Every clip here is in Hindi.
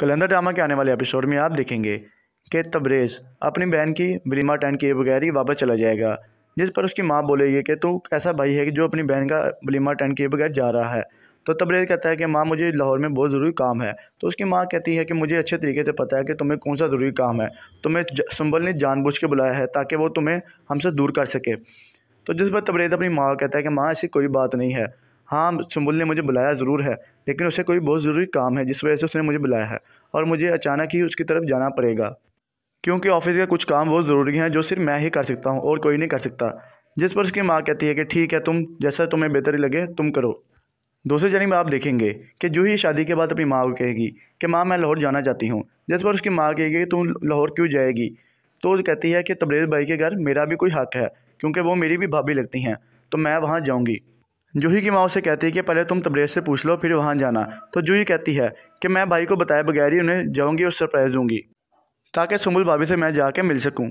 कलंदर ड्रामा के आने वाले एपिसोड में आप देखेंगे कि तबरेज़ अपनी बहन की वलीमा टैन के बगैर ही वापस चला जाएगा जिस पर उसकी माँ बोलेगी कि तू ऐसा भाई है कि जो अपनी बहन का वलीमा टैन के बगैर जा रहा है तो तबरेज़ कहता है कि माँ मुझे लाहौर में बहुत ज़रूरी काम है तो उसकी माँ कहती है कि मुझे अच्छे तरीके से पता है कि तुम्हें कौन सा ज़रूरी काम है तुम्हें संबल ने जानबूझ के बुलाया है ताकि वो तुम्हें हमसे दूर कर सके तो जिस पर तबरेज़ अपनी माँ कहता है कि माँ ऐसी कोई बात नहीं है हाँ सुम्बुल ने मुझे बुलाया ज़रूर है लेकिन उसे कोई बहुत ज़रूरी काम है जिस वजह से उसने मुझे बुलाया है और मुझे अचानक ही उसकी तरफ जाना पड़ेगा क्योंकि ऑफिस के कुछ काम बहुत ज़रूरी हैं जो सिर्फ मैं ही कर सकता हूँ और कोई नहीं कर सकता जिस पर उसकी माँ कहती है कि ठीक है तुम जैसा तुम्हें बेहतर लगे तुम करो दूसरी जानब आप देखेंगे कि जो ही शादी के बाद अपनी माँ को कहेगी कि माँ मैं लाहौर जाना चाहती हूँ जिस पर उसकी माँ कहेगी कि तुम लाहौर क्यों जाएगी तो कहती है कि तबरेज़ भाई के घर मेरा भी कोई हक है क्योंकि वो मेरी भी भाभी लगती हैं तो मैं वहाँ जाऊँगी जूही की माँ उसे कहती है कि पहले तुम तबरेज से पूछ लो फिर वहाँ जाना तो जूही कहती है कि मैं भाई को बताए बगैर ही उन्हें जाऊँगी और सरप्राइज़ दूँगी ताकि सुमुल भाभी से मैं जाके मिल सकूँ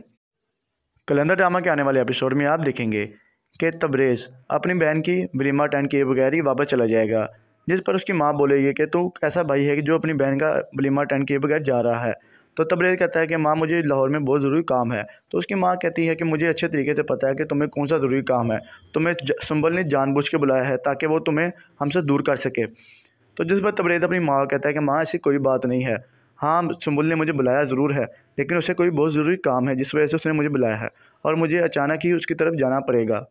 कलंदर ड्रामा के आने वाले एपिसोड में आप देखेंगे कि तबरेज़ अपनी बहन की वलीमा अटेंड किए बगैर ही वापस चला जाएगा जिस पर उसकी माँ बोलेगी कि तू ऐसा भाई है कि जो अपनी बहन का वलीमा अटेंड किए बगैर जा रहा है तो तबरेज़ कहता है कि माँ मुझे लाहौर में बहुत ज़रूरी काम है तो उसकी माँ कहती है कि मुझे अच्छे तरीके से पता है कि तुम्हें कौन सा ज़रूरी काम है तुम्हें तो संभल ने जानबूझ के बुलाया है ताकि वो तुम्हें हमसे दूर कर सके तो जिस पर तबरेज़ अपनी माँ कहता है कि माँ ऐसी कोई बात नहीं है हाँ सुम्बुल ने मुझे बुलाया ज़रूर है लेकिन उसे कोई बहुत ज़रूरी काम है जिस वजह से उसने मुझे बुलाया है और मुझे अचानक ही उसकी तरफ जाना पड़ेगा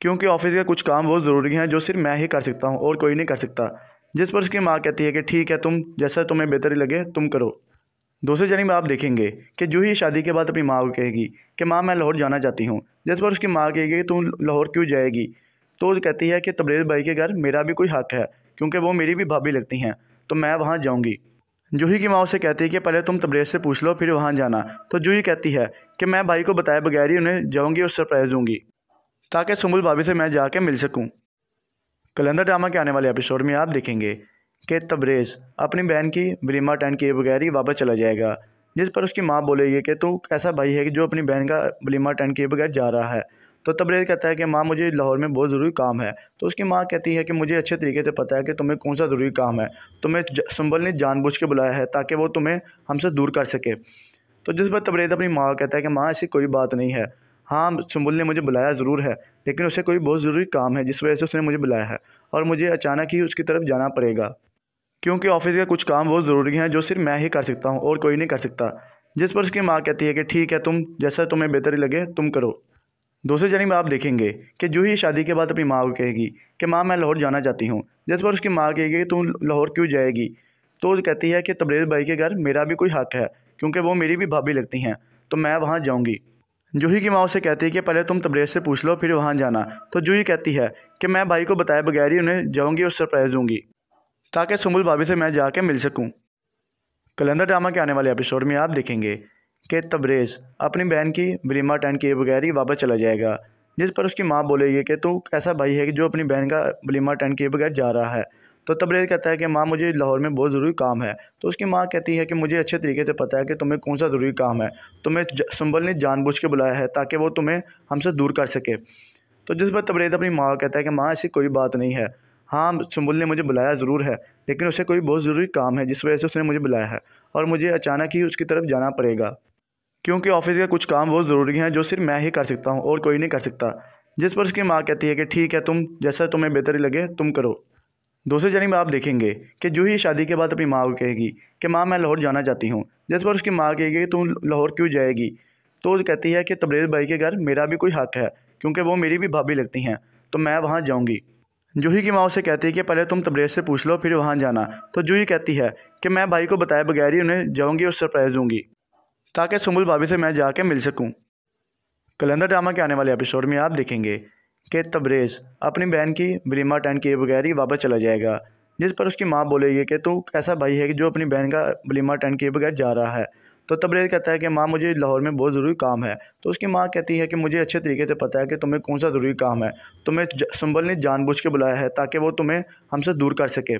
क्योंकि ऑफिस के कुछ काम बहुत ज़रूरी हैं जो सिर्फ मैं ही कर सकता हूँ और कोई नहीं कर सकता जिस पर उसकी माँ कहती है कि ठीक है तुम जैसा तुम्हें बेहतर लगे तुम करो दूसरी में आप देखेंगे कि जो ही शादी के बाद अपनी माँ को कहेगी कि माँ मैं लाहौर जाना चाहती हूँ जिस पर उसकी माँ कहेगी तुम लाहौर क्यों जाएगी तो कहती है कि तबरेज़ भाई के घर मेरा भी कोई हक है क्योंकि वो मेरी भी भाभी लगती हैं तो मैं वहाँ जाऊँगी जूही की माँ उसे कहती है कि पहले तुम तबरेज़ से पूछ लो फिर वहाँ जाना तो जूही कहती है कि मैं भाई को बताए बगैर ही उन्हें जाऊँगी और सरप्राइज़ दूँगी ताकि सुमुल भाभी से मैं जाके मिल सकूँ कलंदर ड्रामा के आने वाले एपिसोड में आप देखेंगे के तबरेज़ अपनी बहन की वलीमा अटेंड किए बगैर ही वापस चला जाएगा जिस पर उसकी माँ बोलेगी कि तू कैसा भाई है कि जो अपनी बहन का वलीमा अटेंड किए बगैर जा रहा है तो तबरेज़ कहता है कि माँ मुझे लाहौर में बहुत ज़रूरी काम है तो उसकी माँ कहती है कि मुझे अच्छे तरीके से पता है कि तुम्हें कौन सा ज़रूरी काम है तुम्हें संभल ने जानबूझ के बुलाया है ताकि वो तुम्हें हमसे दूर कर सके तो जिस पर तबरेज़ अपनी माँ कहता है कि माँ ऐसी कोई बात नहीं है हाँ सुम्बुल ने मुझे बुलाया ज़रूर है लेकिन उसे कोई बहुत ज़रूरी काम है जिस वजह से उसने मुझे बुलाया है और मुझे अचानक ही उसकी तरफ जाना पड़ेगा क्योंकि ऑफिस का कुछ काम बहुत ज़रूरी हैं जो सिर्फ मैं ही कर सकता हूँ और कोई नहीं कर सकता जिस पर उसकी माँ कहती है कि ठीक है तुम जैसा तुम्हें बेहतर लगे तुम करो दूसरी में आप देखेंगे कि जूही ही शादी के बाद अपनी माँ को कहेगी कि माँ मैं लाहौर जाना चाहती हूँ जिस पर उसकी माँ कहेगी तुम लाहौर क्यों जाएगी तो कहती है कि तबरेज़ भाई के घर मेरा भी कोई हक है क्योंकि वो मेरी भी भाभी लगती हैं तो मैं वहाँ जाऊँगी जूही की माँ उसे कहती है कि पहले तुम तबरेज़ से पूछ लो फिर वहाँ जाना तो जूही कहती है कि मैं भाई को बताए बगैर ही उन्हें जाऊँगी और सरप्राइज़ दूँगी ताकि सुमुल भाभी से मैं जाके मिल सकूं। कलंदर ड्रामा के आने वाले एपिसोड में आप देखेंगे कि तबरेज़ अपनी बहन की वलीमा अटेंड किए बगैर ही वापस चला जाएगा जिस पर उसकी माँ बोलेगी कि तू ऐसा भाई है कि जो अपनी बहन का बलीमा अटेंड किए बगैर जा रहा है तो तबरेज़ कहता है कि माँ मुझे लाहौर में बहुत ज़रूरी काम है तो उसकी माँ कहती है कि मुझे अच्छे तरीके से पता है कि तुम्हें कौन सा ज़रूरी काम है तुम्हें सुंबल ने जानबूझ के बुलाया है ताकि वो तुम्हें हमसे दूर कर सके तो जिस पर तबरेज़ अपनी माँ कहता है कि माँ ऐसी कोई बात नहीं है हाँ सुम्बुल ने मुझे बुलाया ज़रूर है लेकिन उसे कोई बहुत ज़रूरी काम है जिस वजह से उसने मुझे बुलाया है और मुझे अचानक ही उसकी तरफ जाना पड़ेगा क्योंकि ऑफिस के कुछ काम बहुत ज़रूरी हैं जो सिर्फ मैं ही कर सकता हूँ और कोई नहीं कर सकता जिस पर उसकी माँ कहती है कि ठीक है तुम जैसा तुम्हें बेहतर लगे तुम करो दूसरी जनी आप देखेंगे कि जो ही शादी के बाद अपनी माँ को कहेगी कि माँ मैं लाहौर जाना चाहती हूँ जिस पर उसकी माँ कहेगी कि तुम लाहौर क्यों जाएगी तो कहती है कि तबरेज भाई के घर मेरा भी कोई हक है क्योंकि वो मेरी भी भाभी लगती हैं तो मैं वहाँ जाऊँगी जूही की माँ उसे कहती है कि पहले तुम तबरेज से पूछ लो फिर वहाँ जाना तो जूही कहती है कि मैं भाई को बताए बगैर ही उन्हें जाऊँगी और सरप्राइज़ दूँगी ताकि सुमुल भाभी से मैं जाके मिल सकूँ कलंदर ड्रामा के आने वाले एपिसोड में आप देखेंगे कि तबरेज़ अपनी बहन की वलीमा अटेंड किए बगैर ही वापस चला जाएगा जिस पर उसकी माँ बोलेगी कि तू ऐसा भाई है कि जो अपनी बहन का वलीमा अटेंड किए बगैर जा रहा है तो तबरेज कहता है कि माँ मुझे लाहौर में बहुत ज़रूरी काम है तो उसकी माँ कहती है कि मुझे अच्छे तरीके से पता है कि तुम्हें कौन सा ज़रूरी काम है तुम्हें संबल ने जानबूझ के बुलाया है ताकि वो तुम्हें हमसे दूर कर सके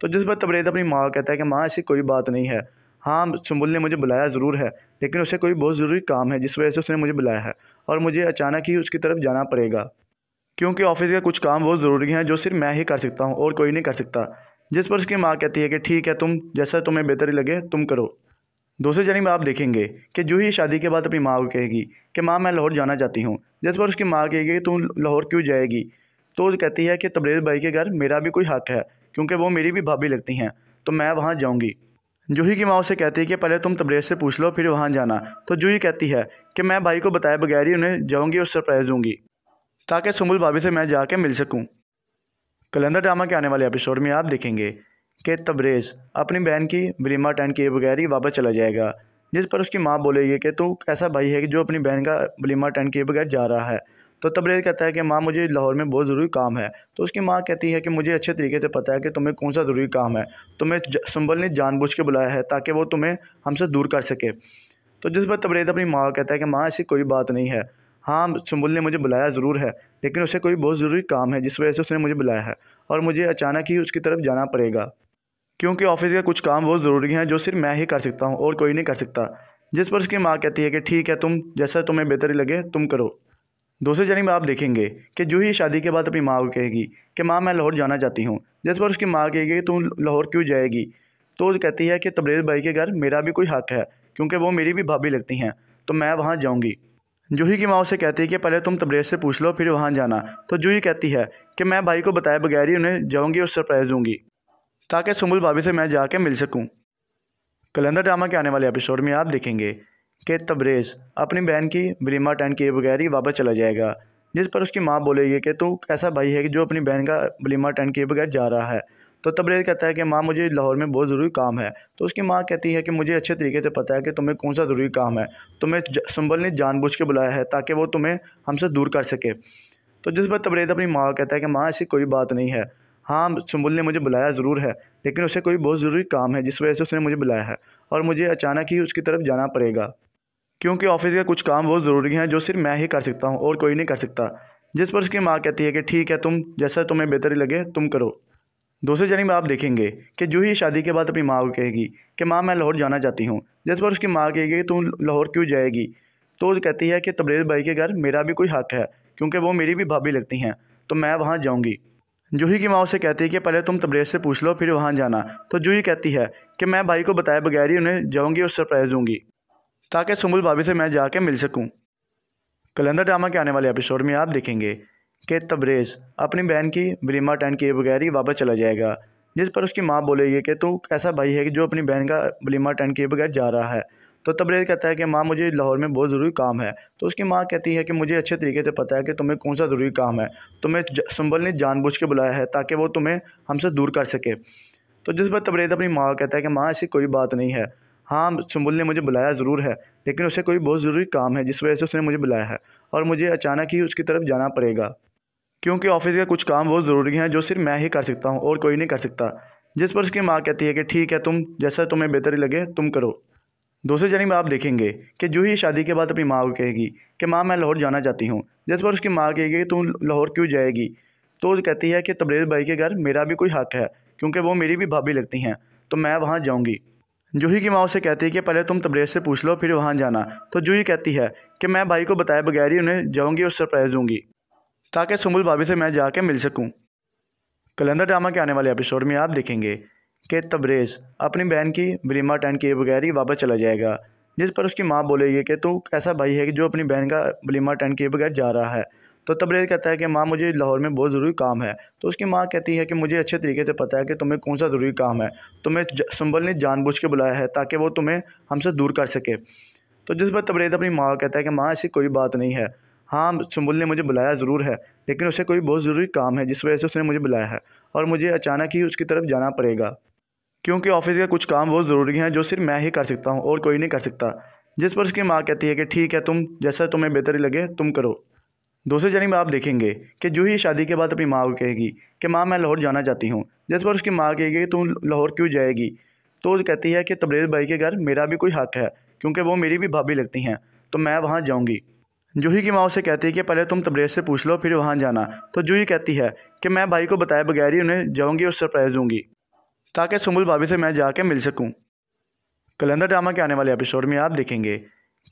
तो जिस पर तबरेज अपनी माँ कहता है कि माँ ऐसी कोई बात नहीं है हाँ सुम्बुल ने मुझे बुलाया ज़रूर है लेकिन उसे कोई बहुत ज़रूरी काम है जिस वजह से उसने मुझे बुलाया है और मुझे अचानक ही उसकी तरफ जाना पड़ेगा क्योंकि ऑफिस के कुछ काम बहुत ज़रूरी हैं जो सिर्फ मैं ही कर सकता हूँ और कोई नहीं कर सकता जिस पर उसकी माँ कहती है कि ठीक है तुम जैसा तुम्हें बेहतर लगे तुम करो दूसरी में आप देखेंगे कि जूही शादी के बाद अपनी माँ को कहेगी कि माँ मैं लाहौर जाना चाहती हूँ जिस पर उसकी माँ कहेगी तू लाहौर क्यों जाएगी तो कहती है कि तबरेज़ भाई के घर मेरा भी कोई हक है क्योंकि वो मेरी भी भाभी लगती हैं तो मैं वहाँ जाऊँगी जूही की माँ उसे कहती है कि पहले तुम तबरेज़ से पूछ लो फिर वहाँ जाना तो जूही कहती है कि मैं भाई को बताए बगैर ही उन्हें जाऊँगी और सरप्राइज़ दूँगी ताकि सुमुल भाभी से मैं जाके मिल सकूँ कलंदर ड्रामा के आने वाले एपिसोड में आप देखेंगे के तबरेज़ अपनी बहन की वलीमा अटेंड किए बगैर ही वापस चला जाएगा जिस पर उसकी माँ बोलेगी कि तू ऐसा भाई है कि जो अपनी बहन का वलीमा अटेंड किए बगैर जा रहा है तो तबरेज़ कहता है कि माँ मुझे लाहौर में बहुत ज़रूरी काम है तो उसकी माँ कहती है कि मुझे अच्छे तरीके से पता है कि तुम्हें कौन सा ज़रूरी काम है तुम्हें संबल ने जानबूझ के बुलाया है ताकि वो तुम्हें हमसे दूर कर सके तो जिस पर तबरेज़ अपनी माँ कहता है कि माँ ऐसी कोई बात नहीं है हाँ सुम्बुल ने मुझे बुलाया ज़रूर है लेकिन उसे कोई बहुत ज़रूरी काम है जिस वजह से उसने मुझे बुलाया है और मुझे अचानक ही उसकी तरफ जाना पड़ेगा क्योंकि ऑफिस के कुछ काम बहुत ज़रूरी हैं जो सिर्फ मैं ही कर सकता हूँ और कोई नहीं कर सकता जिस पर उसकी माँ कहती है कि ठीक है तुम जैसा तुम्हें बेहतर लगे तुम करो दूसरी जानब आप देखेंगे कि जूही शादी के बाद अपनी माँ को कहेगी कि माँ मैं लाहौर जाना चाहती हूँ जिस पर उसकी माँ कहेगी कि तुम लाहौर क्यों जाएगी तो कहती है कि तबरेज़ भाई के घर मेरा भी कोई हक है क्योंकि वो मेरी भी भाभी लगती हैं तो मैं वहाँ जाऊँगी जूही की माँ उसे कहती है कि पहले तुम तबरेज से पूछ लो फिर वहाँ जाना तो जूही कहती है कि मैं भाई को बताए बगैर ही उन्हें जाऊँगी और सरप्राइज़ दूँगी ताकि सुमुल भाभी से मैं जाके मिल सकूँ कलंदर ड्रामा के आने वाले एपिसोड में आप देखेंगे कि तबरेज़ अपनी बहन की वलीमा अटेंड किए बगैर ही वापस चला जाएगा जिस पर उसकी माँ बोलेगी कि तू ऐसा भाई है कि जो अपनी बहन का वलीमा अटेंड किए बगैर जा रहा है तो तबरेज कहता है कि माँ मुझे लाहौर में बहुत ज़रूरी काम है तो उसकी माँ कहती है कि मुझे अच्छे तरीके से पता है कि तुम्हें कौन सा ज़रूरी काम है तुम्हें तो संबल ने जानबूझ के बुलाया है ताकि वो तुम्हें हमसे दूर कर सके तो जिस पर तबरेज अपनी माँ को कहता है कि माँ ऐसी कोई बात नहीं है हाँ सुम्बुल ने मुझे बुलाया ज़रूर है लेकिन उसे कोई बहुत ज़रूरी काम है जिस वजह से उसने मुझे बुलाया है और मुझे अचानक ही उसकी तरफ जाना पड़ेगा क्योंकि ऑफिस के कुछ काम बहुत ज़रूरी हैं जो सिर्फ मैं ही कर सकता हूँ और कोई नहीं कर सकता जिस पर उसकी माँ कहती है कि ठीक है तुम जैसा तुम्हें बेहतर लगे तुम करो दूसरी जनी में आप देखेंगे कि जूही ही शादी के बाद अपनी माँ को कहेगी कि माँ मैं लाहौर जाना चाहती हूँ जिस पर उसकी माँ कहेगी कि तुम लाहौर क्यों जाएगी तो कहती है कि तबरेज़ भाई के घर मेरा भी कोई हक है क्योंकि वो मेरी भी भाभी लगती हैं तो मैं वहाँ जाऊँगी जूही की माँ उसे कहती है कि पहले तुम तबरेज़ से पूछ लो फिर वहाँ जाना तो जूही कहती है कि मैं भाई को बताए बगैर ही उन्हें जाऊँगी और सरप्राइज़ दूँगी ताकि सुमुल भाभी से मैं जाके मिल सकूँ कलंदर ड्रामा के आने वाले एपिसोड में आप देखेंगे के तबरेज़ अपनी बहन की वलीमा अटेंड किए बगैर ही वापस चला जाएगा जिस पर उसकी माँ बोलेगी कि तू कैसा भाई है कि जो अपनी बहन का वलीमा अटेंड किए बगैर जा रहा है तो तबरेज़ कहता है कि माँ मुझे लाहौर में बहुत ज़रूरी काम है तो उसकी माँ कहती है कि मुझे अच्छे तरीके से पता है कि तुम्हें कौन सा ज़रूरी काम है तुम्हें संभल ने जानबूझ के बुलाया है ताकि वो तुम्हें हमसे दूर कर सके तो जिस पर तबरेज़ अपनी माँ कहता है कि माँ ऐसी कोई बात नहीं है हाँ सुम्बुल ने मुझे बुलाया ज़रूर है लेकिन उसे कोई बहुत ज़रूरी काम है जिस वजह से उसने मुझे बुलाया है और मुझे अचानक ही उसकी तरफ जाना पड़ेगा क्योंकि ऑफिस के कुछ काम बहुत ज़रूरी हैं जो सिर्फ मैं ही कर सकता हूँ और कोई नहीं कर सकता जिस पर उसकी माँ कहती है कि ठीक है तुम जैसा तुम्हें बेहतर लगे तुम करो दूसरी में आप देखेंगे कि जूही शादी के बाद अपनी माँ को कहेगी कि माँ मैं लाहौर जाना चाहती हूँ जिस पर उसकी माँ कहेगी कि तुम लाहौर क्यों जाएगी तो कहती है कि तबरेज़ भाई के घर मेरा भी कोई हक है क्योंकि वो मेरी भी भाभी लगती हैं तो मैं वहाँ जाऊँगी जूही की माँ उसे कहती है कि पहले तुम तबरेज़ से पूछ लो फिर वहाँ जाना तो जूही कहती है कि मैं भाई को बताए बगैर ही उन्हें जाऊँगी और सरप्राइज़ दूँगी ताकि सुमुल भाभी से मैं जाके मिल सकूं। कलंदर ड्रामा के आने वाले एपिसोड में आप देखेंगे कि तबरेज़ अपनी बहन की वलीमा टैंड किए बगैर ही वापस चला जाएगा जिस पर उसकी माँ बोलेगी कि तू कैसा भाई है कि जो अपनी बहन का वलीमा टैंड किए बगैर जा रहा है तो तबरेज़ कहता है कि माँ मुझे लाहौर में बहुत ज़रूरी काम है तो उसकी माँ कहती है कि मुझे अच्छे तरीके से पता है कि तुम्हें कौन सा ज़रूरी काम है तुम्हें संबल ने जानबूझ के बुलाया है ताकि वो तुम्हें हमसे दूर कर सके तो जिस पर तबरेज़ अपनी माँ कहता है कि माँ ऐसी कोई बात नहीं है हाँ सुम्बुल ने मुझे बुलाया ज़रूर है लेकिन उसे कोई बहुत ज़रूरी काम है जिस वजह से उसने मुझे बुलाया है और मुझे अचानक ही उसकी तरफ जाना पड़ेगा क्योंकि ऑफिस का कुछ काम बहुत ज़रूरी हैं जो सिर्फ मैं ही कर सकता हूँ और कोई नहीं कर सकता जिस पर उसकी माँ कहती है कि ठीक है तुम जैसा तुम्हें बेहतर लगे तुम करो दूसरी जानब आप देखेंगे कि जो ही शादी के बाद अपनी माँ को कहेगी कि माँ मैं लाहौर जाना चाहती हूँ जिस पर उसकी माँ कहेगी कि तुम लाहौर क्यों जाएगी तो कहती है कि तबरेज़ भाई के घर मेरा भी कोई हक है क्योंकि वो मेरी भी भाभी लगती हैं तो मैं वहाँ जाऊँगी जूही की माँ उसे कहती है कि पहले तुम तबरेज से पूछ लो फिर वहाँ जाना तो जूही कहती है कि मैं भाई को बताए बगैर ही उन्हें जाऊँगी और सरप्राइज़ दूँगी ताकि सुमुल भाभी से मैं जाके मिल सकूँ कलंदर ड्रामा के आने वाले एपिसोड में आप देखेंगे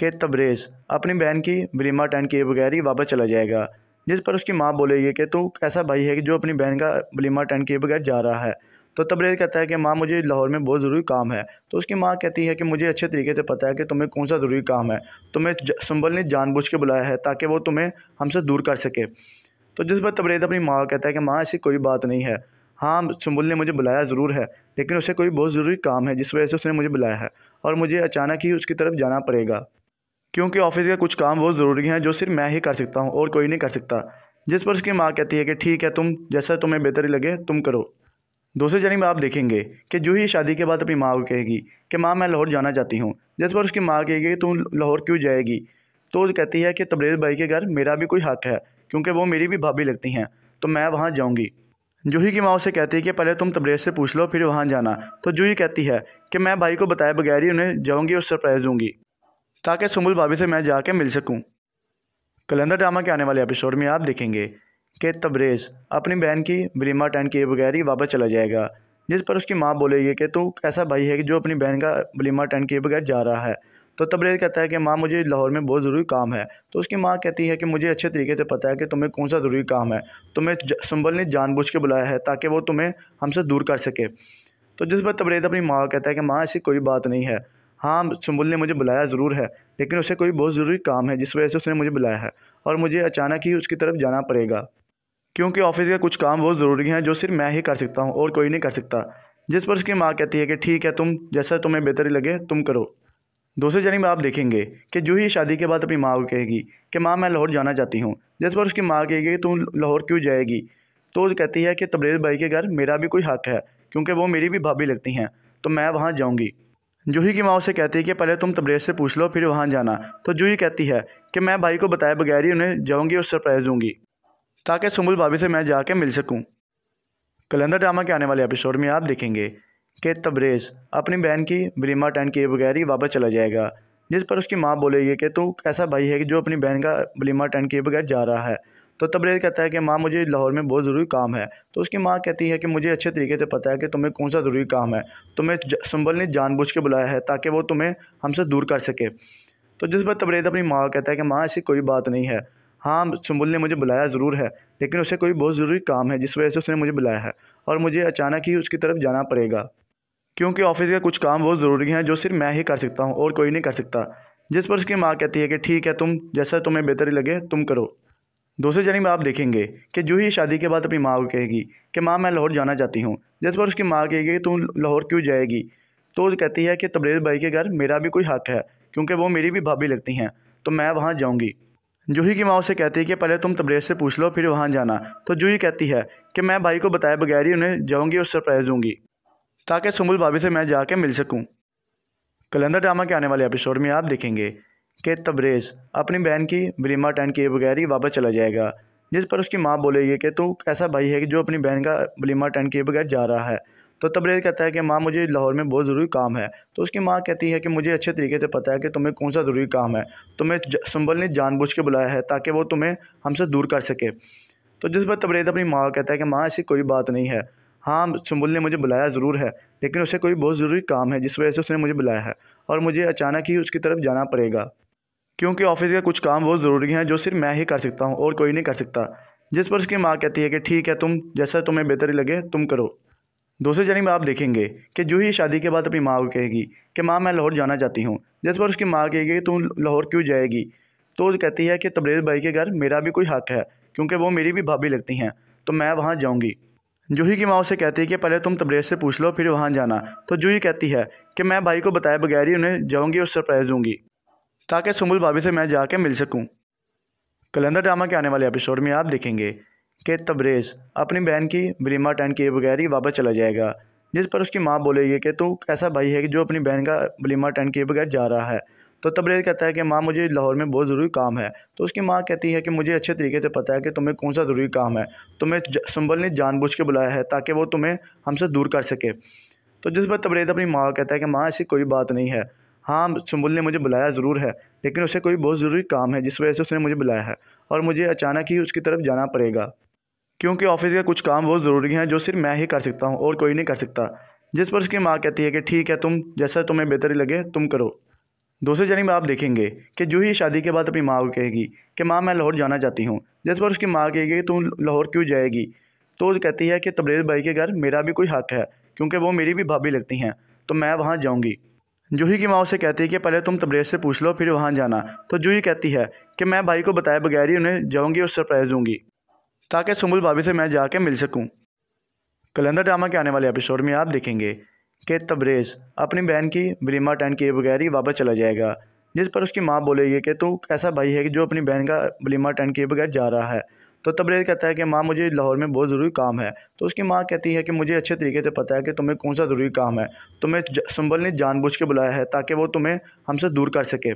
कि तबरेज़ अपनी बहन की वलीमा अटेंड किए बगैर ही वापस चला जाएगा जिस पर उसकी माँ बोलेगी कि तू ऐसा भाई है कि जो अपनी बहन का वलीमा अटेंड किए बगैर जा रहा है तो तबरेज कहता है कि माँ मुझे लाहौर में बहुत ज़रूरी काम है तो उसकी माँ कहती है कि मुझे अच्छे तरीके से पता है कि तुम्हें कौन सा ज़रूरी काम है तुम्हें संबल ने जानबूझ के बुलाया है ताकि वो तुम्हें हमसे दूर कर सके तो जिस पर तबरेज अपनी माँ कहता है कि माँ ऐसी कोई बात नहीं है हाँ सुबुल ने मुझे बुलाया ज़रूर है लेकिन उसे कोई बहुत ज़रूरी काम है जिस वजह से उसने मुझे बुलाया है और मुझे अचानक ही उसकी तरफ जाना पड़ेगा क्योंकि ऑफिस का कुछ काम बहुत ज़रूरी हैं जो सिर्फ मैं ही कर सकता हूँ और कोई नहीं कर सकता जिस पर उसकी माँ कहती है कि ठीक है तुम जैसा तुम्हें बेहतर लगे तुम करो दूसरी जानब आप देखेंगे कि जूही शादी के बाद अपनी माँ को कहेगी कि माँ मैं लाहौर जाना चाहती हूँ जिस पर उसकी माँ कहेगी तू लाहौर क्यों जाएगी तो कहती है कि तबरेज भाई के घर मेरा भी कोई हक है क्योंकि वो मेरी भी भाभी लगती हैं तो मैं वहाँ जाऊँगी जूही की माँ उसे कहती है कि पहले तुम तबरेज से पूछ लो फिर वहाँ जाना तो जूही कहती है कि मैं भाई को बताए बगैर ही उन्हें जाऊँगी और सरप्राइज़ दूँगी ताकि सुमुल भाभी से मैं जाके मिल सकूँ कलंदर ड्रामा के आने वाले एपिसोड में आप देखेंगे कि तबरेज़ अपनी बहन की वलीमा अटेंड किए बगैर ही वापस चला जाएगा जिस पर उसकी माँ बोलेगी कि तू ऐसा भाई है कि जो अपनी बहन का वलीमा अटेंड किए बगैर जा रहा है तो तबरेज़ कहता है कि माँ मुझे लाहौर में बहुत ज़रूरी काम है तो उसकी माँ कहती है कि मुझे अच्छे तरीके से पता है कि तुम्हें कौन सा ज़रूरी काम है तुम्हें संबल ने जानबूझ के बुलाया है ताकि वो तुम्हें हमसे दूर कर सके तो जिस पर तबरेज़ अपनी माँ कहता है कि माँ ऐसी कोई बात नहीं है हाँ सुम्बुल ने मुझे बुलाया ज़रूर है लेकिन उसे कोई बहुत ज़रूरी काम है जिस वजह से उसने मुझे बुलाया है और मुझे अचानक ही उसकी तरफ जाना पड़ेगा क्योंकि ऑफिस के कुछ काम बहुत ज़रूरी हैं जो सिर्फ मैं ही कर सकता हूँ और कोई नहीं कर सकता जिस पर उसकी माँ कहती है कि ठीक है तुम जैसा तुम्हें बेहतर लगे तुम करो दूसरी जनी आप देखेंगे कि जूही शादी के बाद अपनी माँ को कहेगी कि माँ मैं लाहौर जाना चाहती हूँ जिस पर उसकी माँ कहेगी कि तुम लाहौर क्यों जाएगी तो कहती है कि तबरेज भाई के घर मेरा भी कोई हक है क्योंकि वो मेरी भी भाभी लगती हैं तो मैं वहाँ जाऊँगी जूही की माँ उसे कहती है कि पहले तुम तबरेज से पूछ लो फिर वहाँ जाना तो जूही कहती है कि मैं भाई को बताए बगैर ही उन्हें जाऊँगी और सरप्राइज़ दूँगी ताकि सुमुल भाभी से मैं जाके मिल सकूं। कलंदर ड्रामा के आने वाले एपिसोड में आप देखेंगे कि तबरेज़ अपनी बहन की बलीमा अटेंड किए बगैर ही वापस चला जाएगा जिस पर उसकी माँ बोलेगी कि तू ऐसा भाई है कि जो अपनी बहन का बलीमा अटेंड किए बगैर जा रहा है तो तबरेज़ कहता है कि माँ मुझे लाहौर में बहुत ज़रूरी काम है तो उसकी माँ कहती है कि मुझे अच्छे तरीके से पता है कि तुम्हें कौन सा ज़रूरी काम है तुम्हें संबल ने जानबूझ के बुलाया है ताकि वो तुम्हें हमसे दूर कर सके तो जिस पर तबरेज़ अपनी माँ कहता है कि माँ ऐसी कोई बात नहीं है हाँ सुम्बुल ने मुझे बुलाया ज़रूर है लेकिन उसे कोई बहुत ज़रूरी काम है जिस वजह से उसने मुझे बुलाया है और मुझे अचानक ही उसकी तरफ जाना पड़ेगा क्योंकि ऑफिस के कुछ काम बहुत ज़रूरी हैं जो सिर्फ मैं ही कर सकता हूँ और कोई नहीं कर सकता जिस पर उसकी माँ कहती है कि ठीक है तुम जैसा तुम्हें बेहतर लगे तुम करो दूसरी जानब आप देखेंगे कि जूही शादी के बाद अपनी माँ को कहेगी कि माँ मैं लाहौर जाना चाहती हूँ जिस पर उसकी माँ कहेगी कि तुम लाहौर क्यों जाएगी तो कहती है कि तबरेज़ भाई के घर मेरा भी कोई हक है क्योंकि वो मेरी भी भाभी लगती हैं तो मैं वहाँ जाऊँगी जूही की माँ उसे कहती है कि पहले तुम तबरेज से पूछ लो फिर वहाँ जाना तो जूही कहती है कि मैं भाई को बताए बगैर ही उन्हें जाऊँगी और सरप्राइज़ दूँगी ताकि सुमुल भाभी से मैं जाके मिल सकूँ कलंदर ड्रामा के आने वाले एपिसोड में आप देखेंगे कि तबरेज़ अपनी बहन की वलीमा अटेंड किए बगैर ही वापस चला जाएगा जिस पर उसकी माँ बोलेगी कि तू ऐसा भाई है कि जो अपनी बहन का वलीमा अटेंड किए बगैर जा रहा है तो तबरेज कहता है कि माँ मुझे लाहौर में बहुत ज़रूरी काम है तो उसकी माँ कहती है कि मुझे अच्छे तरीके से पता है कि तुम्हें कौन सा ज़रूरी काम है तुम्हें तो संबल ने जानबूझ के बुलाया है ताकि वो तुम्हें हमसे दूर कर सके तो जिस पर तबरेज अपनी माँ को कहता है कि माँ ऐसी कोई बात नहीं है हाँ सुम्बुल ने मुझे बुलाया ज़रूर है लेकिन उसे कोई बहुत ज़रूरी काम है जिस वजह से उसने मुझे बुलाया है और मुझे अचानक ही उसकी तरफ जाना पड़ेगा क्योंकि ऑफिस के कुछ काम बहुत ज़रूरी हैं जो सिर्फ मैं ही कर सकता हूँ और कोई नहीं कर सकता जिस पर उसकी माँ कहती है कि ठीक है तुम जैसा तुम्हें बेहतरी लगे तुम करो दूसरी जने में आप देखेंगे कि जूही शादी के बाद अपनी माँ को कहेगी कि माँ मैं लाहौर जाना चाहती हूँ जिस पर उसकी माँ कहेगी कि तू लाहौर क्यों जाएगी तो कहती है कि तबरेज़ भाई के घर मेरा भी कोई हक है क्योंकि वो मेरी भी भाभी लगती हैं तो मैं वहाँ जाऊँगी जूही की माँ उसे कहती है कि पहले तुम तबरेज़ से पूछ लो फिर वहाँ जाना तो जूही कहती है कि मैं भाई को बताए बगैर ही उन्हें जाऊँगी और सरप्राइज़ दूँगी ताकि सुमुल भाभी से मैं जाके मिल सकूँ कलंदर ड्रामा के आने वाले एपिसोड में आप देखेंगे के तबरेज़ अपनी बहन की वलीमा अटेंड किए बगैर ही वापस चला जाएगा जिस पर उसकी माँ बोलेगी कि तू कैसा भाई है कि जो अपनी बहन का वलीमा अटेंड किए बगैर जा रहा है तो तबरेज़ कहता है कि माँ मुझे लाहौर में बहुत ज़रूरी काम है तो उसकी माँ कहती है कि मुझे अच्छे तरीके से पता है कि तुम्हें कौन सा ज़रूरी काम है तुम्हें संभल ने जानबूझ के बुलाया है ताकि वो तुम्हें हमसे दूर कर सके तो जिस पर तबरेज़ अपनी माँ कहता है कि माँ ऐसी कोई बात नहीं है हाँ सुम्बुल ने मुझे बुलाया ज़रूर है लेकिन उसे कोई बहुत ज़रूरी काम है जिस वजह से उसने मुझे बुलाया है और मुझे अचानक ही उसकी तरफ जाना पड़ेगा क्योंकि ऑफिस के कुछ काम बहुत ज़रूरी हैं जो सिर्फ मैं ही कर सकता हूँ और कोई नहीं कर सकता जिस पर उसकी माँ कहती है कि ठीक है तुम जैसा तुम्हें बेहतर लगे तुम करो दूसरी में आप देखेंगे कि जूही शादी के बाद अपनी माँ को कहेगी कि माँ मैं लाहौर जाना चाहती हूँ जिस पर उसकी माँ कहेगी कि तुम लाहौर क्यों जाएगी तो कहती है कि तबरेज़ भाई के घर मेरा भी कोई हक है क्योंकि वो मेरी भी भाभी लगती हैं तो मैं वहाँ जाऊँगी जूही की माँ उसे कहती है कि पहले तुम तबरेज़ से पूछ लो फिर वहाँ जाना तो जूही कहती है कि मैं भाई को बताए बगैर ही उन्हें जाऊँगी और सरप्राइज़ दूँगी ताकि सुमुल भाभी से मैं जाके मिल सकूं। कलंदर ड्रामा के आने वाले एपिसोड में आप देखेंगे कि तबरेज़ अपनी बहन की वलीमा अटेंड किए बगैर ही वापस चला जाएगा जिस पर उसकी माँ बोलेगी कि तू तो ऐसा भाई है कि जो अपनी बहन का वलीमा अटेंड किए बगैर जा रहा है तो तबरेज़ कहता है कि माँ मुझे लाहौर में बहुत ज़रूरी काम है तो उसकी माँ कहती है कि मुझे अच्छे तरीके से पता है कि तुम्हें कौन सा ज़रूरी काम है तुम्हें संबल ने जानबूझ के बुलाया है ताकि वो तुम्हें हमसे दूर कर सके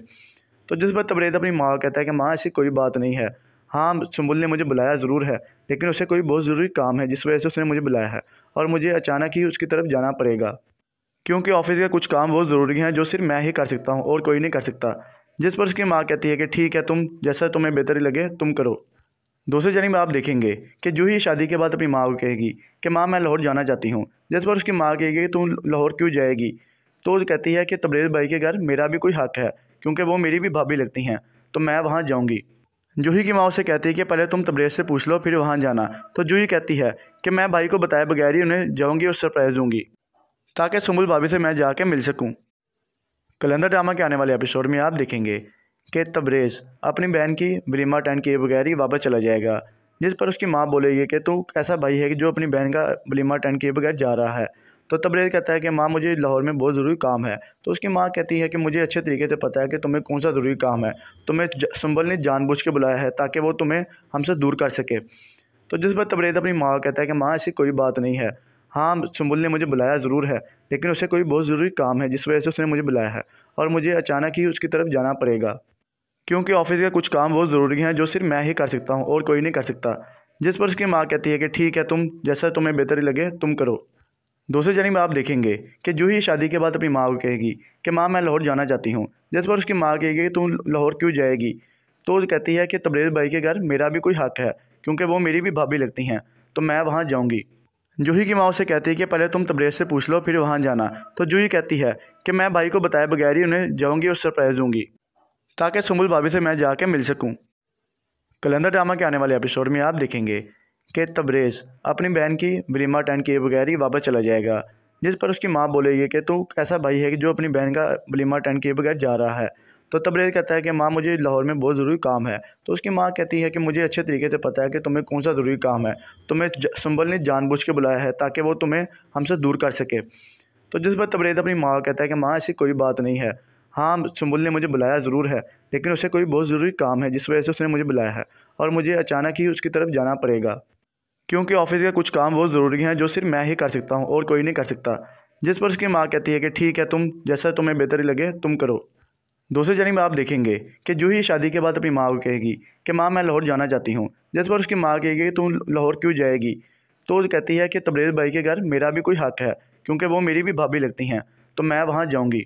तो जिस पर तबरेज़ अपनी माँ कहता है कि माँ ऐसी कोई बात नहीं है हाँ सुम्बुल ने मुझे बुलाया ज़रूर है लेकिन उसे कोई बहुत ज़रूरी काम है जिस वजह से उसने मुझे बुलाया है और मुझे अचानक ही उसकी तरफ जाना पड़ेगा क्योंकि ऑफिस का कुछ काम बहुत ज़रूरी हैं जो सिर्फ मैं ही कर सकता हूँ और कोई नहीं कर सकता जिस पर उसकी माँ कहती है कि ठीक है तुम जैसा तुम्हें बेहतर लगे तुम करो दूसरी में आप देखेंगे कि जो ही शादी के बाद अपनी माँ को कहेगी कि माँ मैं लाहौर जाना चाहती हूँ जिस पर उसकी माँ कहेगी कि तुम लाहौर क्यों जाएगी तो कहती है कि तबरेज़ भाई के घर मेरा भी कोई हक है क्योंकि वो मेरी भी भाभी लगती हैं तो मैं वहाँ जाऊँगी जूही की माँ उसे कहती है कि पहले तुम तबरेज से पूछ लो फिर वहाँ जाना तो जूही कहती है कि मैं भाई को बताए बगैर ही उन्हें जाऊँगी और सरप्राइज़ दूँगी ताकि सुमुल भाभी से मैं जाके मिल सकूँ कलंदर ड्रामा के आने वाले एपिसोड में आप देखेंगे कि तबरेज़ अपनी बहन की वलीमा अटेंड किए बगैर ही वापस चला जाएगा जिस पर उसकी माँ बोलेगी कि तू ऐसा भाई है कि जो अपनी बहन का बलीमा अटेंड किए बगैर जा रहा है तो तबरेज कहता है कि माँ मुझे लाहौर में बहुत ज़रूरी काम है तो उसकी माँ कहती है कि मुझे अच्छे तरीके से पता है कि तुम्हें कौन सा ज़रूरी काम है तुम्हें संभल ने जानबूझ के बुलाया है ताकि वो तुम्हें हमसे दूर कर सके तो जिस पर तबरेज अपनी माँ कहता है कि माँ ऐसी कोई बात नहीं है हाँ सुम्बुल ने मुझे बुलाया ज़रूर है लेकिन उसे कोई बहुत ज़रूरी काम है जिस वजह से उसने मुझे बुलाया है और मुझे अचानक ही उसकी तरफ जाना पड़ेगा क्योंकि ऑफिस का कुछ काम बहुत ज़रूरी हैं जो सिर्फ मैं ही कर सकता हूँ और कोई नहीं कर सकता जिस पर उसकी माँ कहती है कि ठीक है तुम जैसा तुम्हें बेहतर लगे तुम करो दूसरी में आप देखेंगे कि जो ही शादी के बाद अपनी माँ को कहेगी कि माँ मैं लाहौर जाना चाहती हूँ जिस पर उसकी माँ कहेगी तुम लाहौर क्यों जाएगी तो कहती है कि तबरेज भाई के घर मेरा भी कोई हक है क्योंकि वो मेरी भी भाभी लगती हैं तो मैं वहाँ जाऊँगी जूही की माँ उसे कहती है कि पहले तुम तबरेज से पूछ लो फिर वहाँ जाना तो जूही कहती है कि मैं भाई को बताए बगैर ही उन्हें जाऊँगी और सरप्राइज़ दूँगी ताकि सुमुल भाभी से मैं जाके मिल सकूँ कलंदर ड्रामा के आने वाले एपिसोड में आप देखेंगे के तबरेज़ अपनी बहन की वलीमा अटेंड किए बगैर ही वापस चला जाएगा जिस पर उसकी माँ बोलेगी कि तू कैसा भाई है कि जो अपनी बहन का वलीमा अटेंड किए बगैर जा रहा है तो तबरेज़ कहता है कि माँ मुझे लाहौर में बहुत ज़रूरी काम है तो उसकी माँ कहती है कि मुझे अच्छे तरीके से पता है कि तुम्हें कौन सा ज़रूरी काम है तुम्हें संबल ने जानबूझ के बुलाया है ताकि वो तुम्हें हमसे दूर कर सके तो जिस पर तब्रेज अपनी माँ कहता है कि माँ ऐसी कोई बात नहीं है हाँ सुबुल ने मुझे बुलाया ज़रूर है लेकिन उसे कोई बहुत ज़रूरी काम है जिस वजह से उसने मुझे बुलाया है और मुझे अचानक ही उसकी तरफ जाना पड़ेगा क्योंकि ऑफिस के कुछ काम बहुत ज़रूरी हैं जो सिर्फ मैं ही कर सकता हूँ और कोई नहीं कर सकता जिस पर उसकी माँ कहती है कि ठीक है तुम जैसा तुम्हें बेहतर लगे तुम करो दूसरी जनी आप देखेंगे कि जूही शादी के बाद अपनी माँ को कहेगी कि माँ मैं लाहौर जाना चाहती हूँ जिस पर उसकी माँ कहेगी तुम लाहौर क्यों जाएगी तो कहती है कि तबरेज भाई के घर मेरा भी कोई हक है क्योंकि वो मेरी भी भाभी लगती हैं तो मैं वहाँ जाऊँगी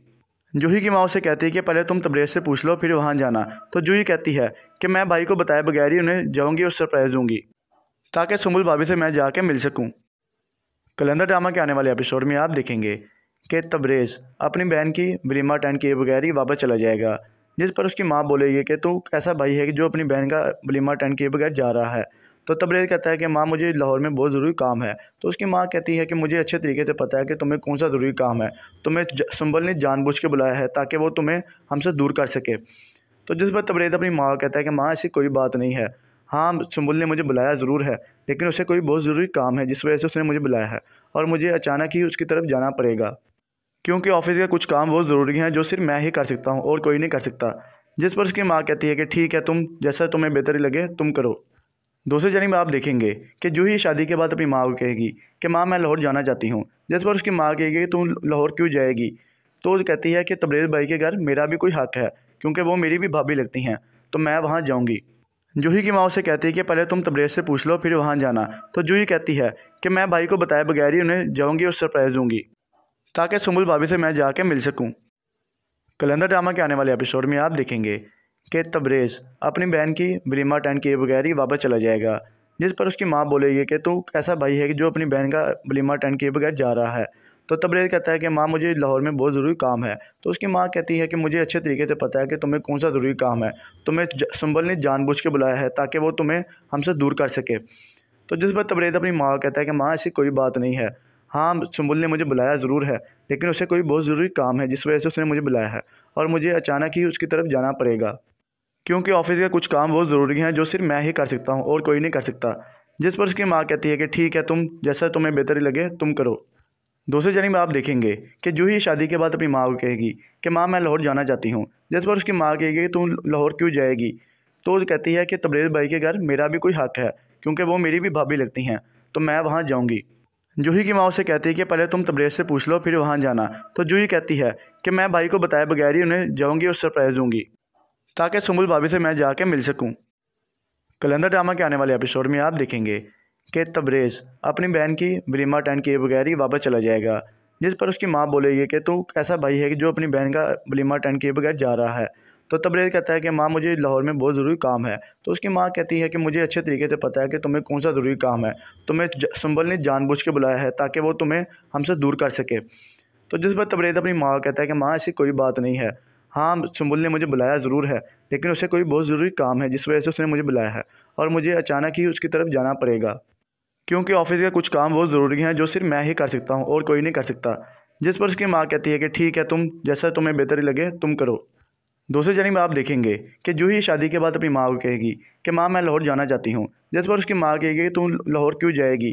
जूही की माँ उसे कहती है कि पहले तुम तबरेज से पूछ लो फिर वहाँ जाना तो जूही कहती है कि मैं भाई को बताए बगैर ही उन्हें जाऊँगी और सरप्राइज़ दूँगी ताकि सुमुल भाभी से मैं जाके मिल सकूं। कलंदर ड्रामा के आने वाले एपिसोड में आप देखेंगे कि तबरेज़ अपनी बहन की वलीमा अटेंड किए बगैर ही वापस चला जाएगा जिस पर उसकी माँ बोलेगी कि तू ऐसा भाई है कि जो अपनी बहन का वलीमा अटेंड किए बगैर जा रहा है तो तबरेज़ कहता है कि माँ मुझे लाहौर में बहुत ज़रूरी काम है तो उसकी माँ कहती है कि मुझे अच्छे तरीके से पता है कि तुम्हें कौन सा ज़रूरी काम है तुम्हें संबल ने जानबूझ के बुलाया है ताकि वो तुम्हें हमसे दूर कर सके तो जिस पर तबरेज़ अपनी माँ कहता है कि माँ ऐसी कोई बात नहीं है हाँ सुम्बुल ने मुझे बुलाया ज़रूर है लेकिन उसे कोई बहुत ज़रूरी काम है जिस वजह से उसने मुझे बुलाया है और मुझे अचानक ही उसकी तरफ जाना पड़ेगा क्योंकि ऑफिस के कुछ काम बहुत ज़रूरी हैं जो सिर्फ मैं ही कर सकता हूँ और कोई नहीं कर सकता जिस पर उसकी माँ कहती है कि ठीक है तुम जैसा तुम्हें बेहतर लगे तुम करो दूसरी जानी आप देखेंगे कि जूही शादी के बाद अपनी माँ को कहेगी कि माँ मैं लाहौर जाना चाहती हूँ जिस पर उसकी माँ कहेगी कि तुम लाहौर क्यों जाएगी तो कहती है कि तबरेज़ भाई के घर मेरा भी कोई हक है क्योंकि वो मेरी भी भाभी लगती हैं तो मैं वहाँ जाऊँगी जूही की माँ उसे कहती है कि पहले तुम तबरेज से पूछ लो फिर वहाँ जाना तो जूही कहती है कि मैं भाई को बताए बगैर ही उन्हें जाऊँगी और सरप्राइज़ दूँगी ताकि सुमुल भाभी से मैं जाके मिल सकूँ कलंदर ड्रामा के आने वाले एपिसोड में आप देखेंगे कि तबरेज़ अपनी बहन की वलीमा अटेंड किए बगैर ही वापस चला जाएगा जिस पर उसकी माँ बोलेगी कि तू कैसा भाई है कि जो अपनी बहन का वलीमा अटेंड किए बगैर जा रहा है तो तबरेज कहता है कि माँ मुझे लाहौर में बहुत ज़रूरी काम है तो उसकी माँ कहती है कि मुझे अच्छे तरीके से पता है कि तुम्हें कौन सा ज़रूरी काम है तुम्हें संबल ने जानबूझ के बुलाया है ताकि वो तुम्हें हमसे दूर कर सके तो जिस पर तबरेज अपनी माँ को कहता है कि माँ ऐसी कोई बात नहीं है हाँ सुम्बुल ने मुझे बुलाया ज़रूर है लेकिन उसे कोई बहुत ज़रूरी काम है जिस वजह से उसने मुझे बुलाया है और मुझे अचानक ही उसकी तरफ जाना पड़ेगा क्योंकि ऑफिस के कुछ काम बहुत ज़रूरी हैं जो सिर्फ मैं ही कर सकता हूँ और कोई नहीं कर सकता जिस पर उसकी माँ कहती है कि ठीक है तुम जैसा तुम्हें बेहतरी लगे तुम करो दूसरी में आप देखेंगे कि जूही शादी के बाद अपनी माँ को कहेगी कि माँ मैं लाहौर जाना चाहती हूँ जिस पर उसकी माँ कहेगी कि तुम लाहौर क्यों जाएगी तो कहती है कि तबरेज़ भाई के घर मेरा भी कोई हक है क्योंकि वो मेरी भी भाभी लगती हैं तो मैं वहाँ जाऊँगी जूही की माँ उसे कहती है कि पहले तुम तबरेज़ से पूछ लो फिर वहाँ जाना तो जूही कहती है कि मैं भाई को बताए बगैर ही उन्हें जाऊँगी और सरप्राइज़ दूँगी ताकि सुमुल भाभी से मैं जाके मिल सकूँ कलंदर ड्रामा के आने वाले एपिसोड में आप देखेंगे के तबरेज़ अपनी बहन की वलीमा अटेंड किए बगैर ही वापस चला जाएगा जिस पर उसकी माँ बोलेगी कि तू कैसा भाई है कि जो अपनी बहन का वलीमा अटेंड किए बगैर जा रहा है तो तबरेज़ कहता है कि माँ मुझे लाहौर में बहुत ज़रूरी काम है तो उसकी माँ कहती है कि मुझे अच्छे तरीके से पता है कि तुम्हें कौन सा ज़रूरी काम है तुम्हें संबल ने जानबूझ के बुलाया है ताकि वो तुम्हें हमसे दूर कर सके तो जिस पर तबरेज़ अपनी माँ कहता है कि माँ ऐसी कोई बात नहीं है हाँ सुम्बुल ने मुझे बुलाया ज़रूर है लेकिन उसे कोई बहुत ज़रूरी काम है जिस वजह से उसने मुझे बुलाया है और मुझे अचानक ही उसकी तरफ जाना पड़ेगा क्योंकि ऑफिस के कुछ काम बहुत ज़रूरी हैं जो सिर्फ मैं ही कर सकता हूँ और कोई नहीं कर सकता जिस पर उसकी माँ कहती है कि ठीक है तुम जैसा तुम्हें बेहतर लगे तुम करो दूसरी में आप देखेंगे कि जूही शादी के बाद अपनी माँ को कहेगी कि माँ मैं लाहौर जाना चाहती हूँ जिस पर उसकी माँ कहेगी कि तुम लाहौर क्यों जाएगी